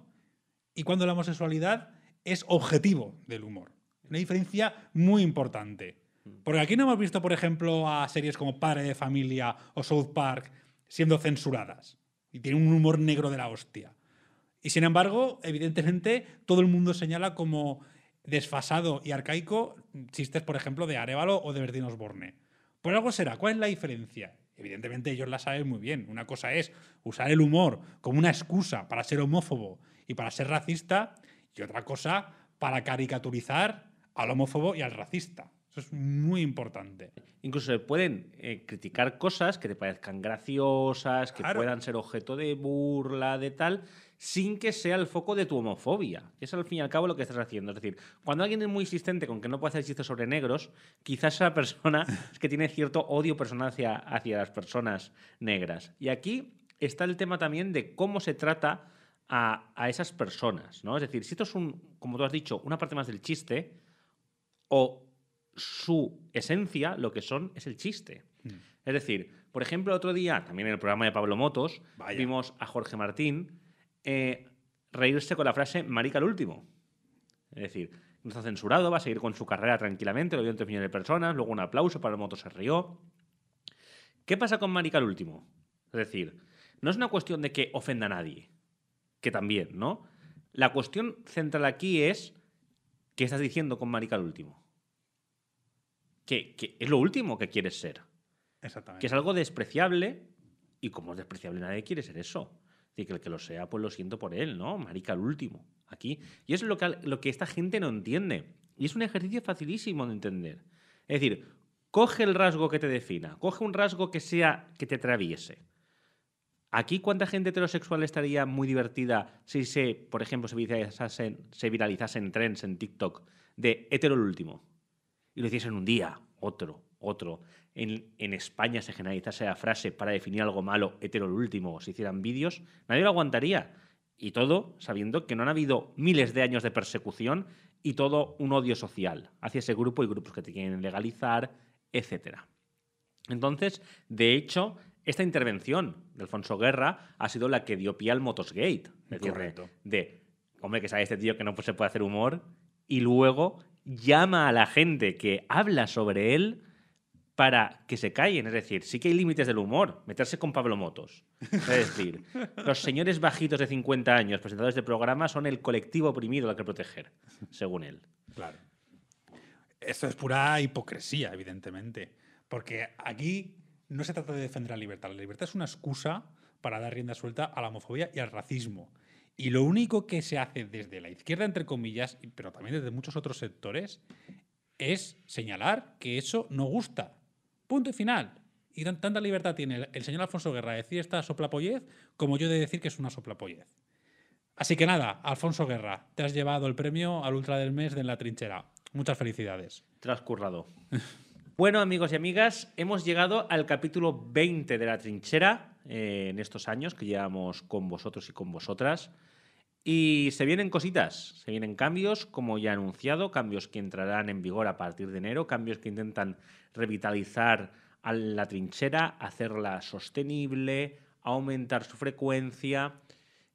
y cuando la homosexualidad es objetivo del humor. Una diferencia muy importante. Mm. Porque aquí no hemos visto, por ejemplo, a series como Padre de Familia o South Park siendo censuradas. Y tienen un humor negro de la hostia. Y sin embargo, evidentemente, todo el mundo señala como desfasado y arcaico chistes, por ejemplo, de Arevalo o de Bertín Osborne. Por algo será. ¿Cuál es la diferencia? Evidentemente ellos la saben muy bien. Una cosa es usar el humor como una excusa para ser homófobo y para ser racista y otra cosa para caricaturizar al homófobo y al racista es muy importante. Incluso se pueden eh, criticar cosas que te parezcan graciosas, que puedan ser objeto de burla, de tal, sin que sea el foco de tu homofobia. Es al fin y al cabo lo que estás haciendo. Es decir, cuando alguien es muy insistente con que no puede hacer chistes sobre negros, quizás esa persona es que tiene cierto odio personal hacia, hacia las personas negras. Y aquí está el tema también de cómo se trata a, esas personas, ¿no? Es decir, si esto es un, como tú has dicho, una parte más del chiste, o su esencia lo que son es el chiste. Mm. Es decir, por ejemplo, otro día, también en el programa de Pablo Motos, vimos a Jorge Martín eh, reírse con la frase marica el último. Es decir, no está censurado, va a seguir con su carrera tranquilamente, lo vio entre millones de personas, luego un aplauso, Pablo Motos se rió. ¿Qué pasa con marica el último? Es decir, no es una cuestión de que ofenda a nadie, que también, ¿no? La cuestión central aquí es qué estás diciendo con marica el último que, es lo último que quieres ser. Exactamente. Que es algo despreciable y como es despreciable nadie quiere ser eso. Es que el que lo sea, pues lo siento por él, ¿no? Marica, el último, aquí. Y es lo que, lo que esta gente no entiende. Y es un ejercicio facilísimo de entender. Es decir, coge el rasgo que te defina, coge un rasgo que sea que te atraviese. Aquí, ¿cuánta gente heterosexual estaría muy divertida si se, por ejemplo, se viralizasen, se viralizasen trends en TikTok de hetero el último? y lo hiciesen un día, otro, otro. En, España se generalizase la frase para definir algo malo, hetero el último, si hicieran vídeos, nadie lo aguantaría. Y todo sabiendo que no han habido miles de años de persecución y todo un odio social hacia ese grupo y grupos que te quieren legalizar, etc. Entonces, de hecho, esta intervención de Alfonso Guerra ha sido la que dio pie al Motosgate. Correcto. de, hombre, que sabe este tío que no pues, se puede hacer humor. Y luego llama a la gente que habla sobre él para que se callen. Es decir, sí que hay límites del humor. Meterse con Pablo Motos. Es decir, los señores bajitos de 50 años, presentadores de programas, son el colectivo oprimido al que proteger, según él. Claro. Esto es pura hipocresía, evidentemente. Porque aquí no se trata de defender la libertad. La libertad es una excusa para dar rienda suelta a la homofobia y al racismo. Y lo único que se hace desde la izquierda, entre comillas, pero también desde muchos otros sectores, es señalar que eso no gusta. Punto y final. Y tanta libertad tiene el, señor Alfonso Guerra de decir esta soplapollez como yo de decir que es una soplapollez. Así que nada, Alfonso Guerra, te has llevado el premio al Ultra del Mes de la trinchera. Muchas felicidades. Transcurrado. bueno, amigos y amigas, hemos llegado al capítulo 20 de la trinchera eh, en estos años que llevamos con vosotros y con vosotras. Y se vienen cositas, se vienen cambios, como ya anunciado, cambios que entrarán en vigor a partir de enero, cambios que intentan revitalizar a la trinchera, hacerla sostenible, aumentar su frecuencia.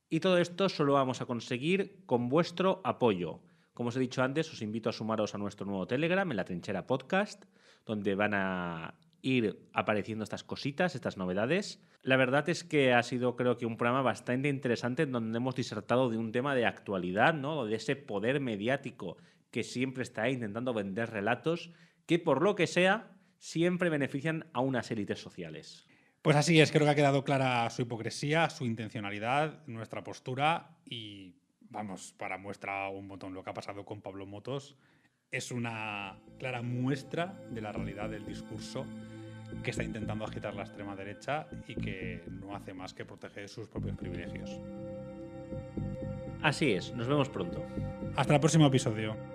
Y todo esto solo vamos a conseguir con vuestro apoyo. Como os he dicho antes, os invito a sumaros a nuestro nuevo Telegram, en la trinchera podcast, donde van a ir apareciendo estas cositas, estas novedades. La verdad es que ha sido creo que un programa bastante interesante en donde hemos disertado de un tema de actualidad, ¿no? de ese poder mediático que siempre está intentando vender relatos que por lo que sea siempre benefician a unas élites sociales. Pues así es, creo que ha quedado clara su hipocresía, su intencionalidad, nuestra postura y vamos, para muestra un botón lo que ha pasado con Pablo Motos es una clara muestra de la realidad del discurso que está intentando agitar la extrema derecha y que no hace más que proteger sus propios privilegios. Así es, nos vemos pronto. Hasta el próximo episodio.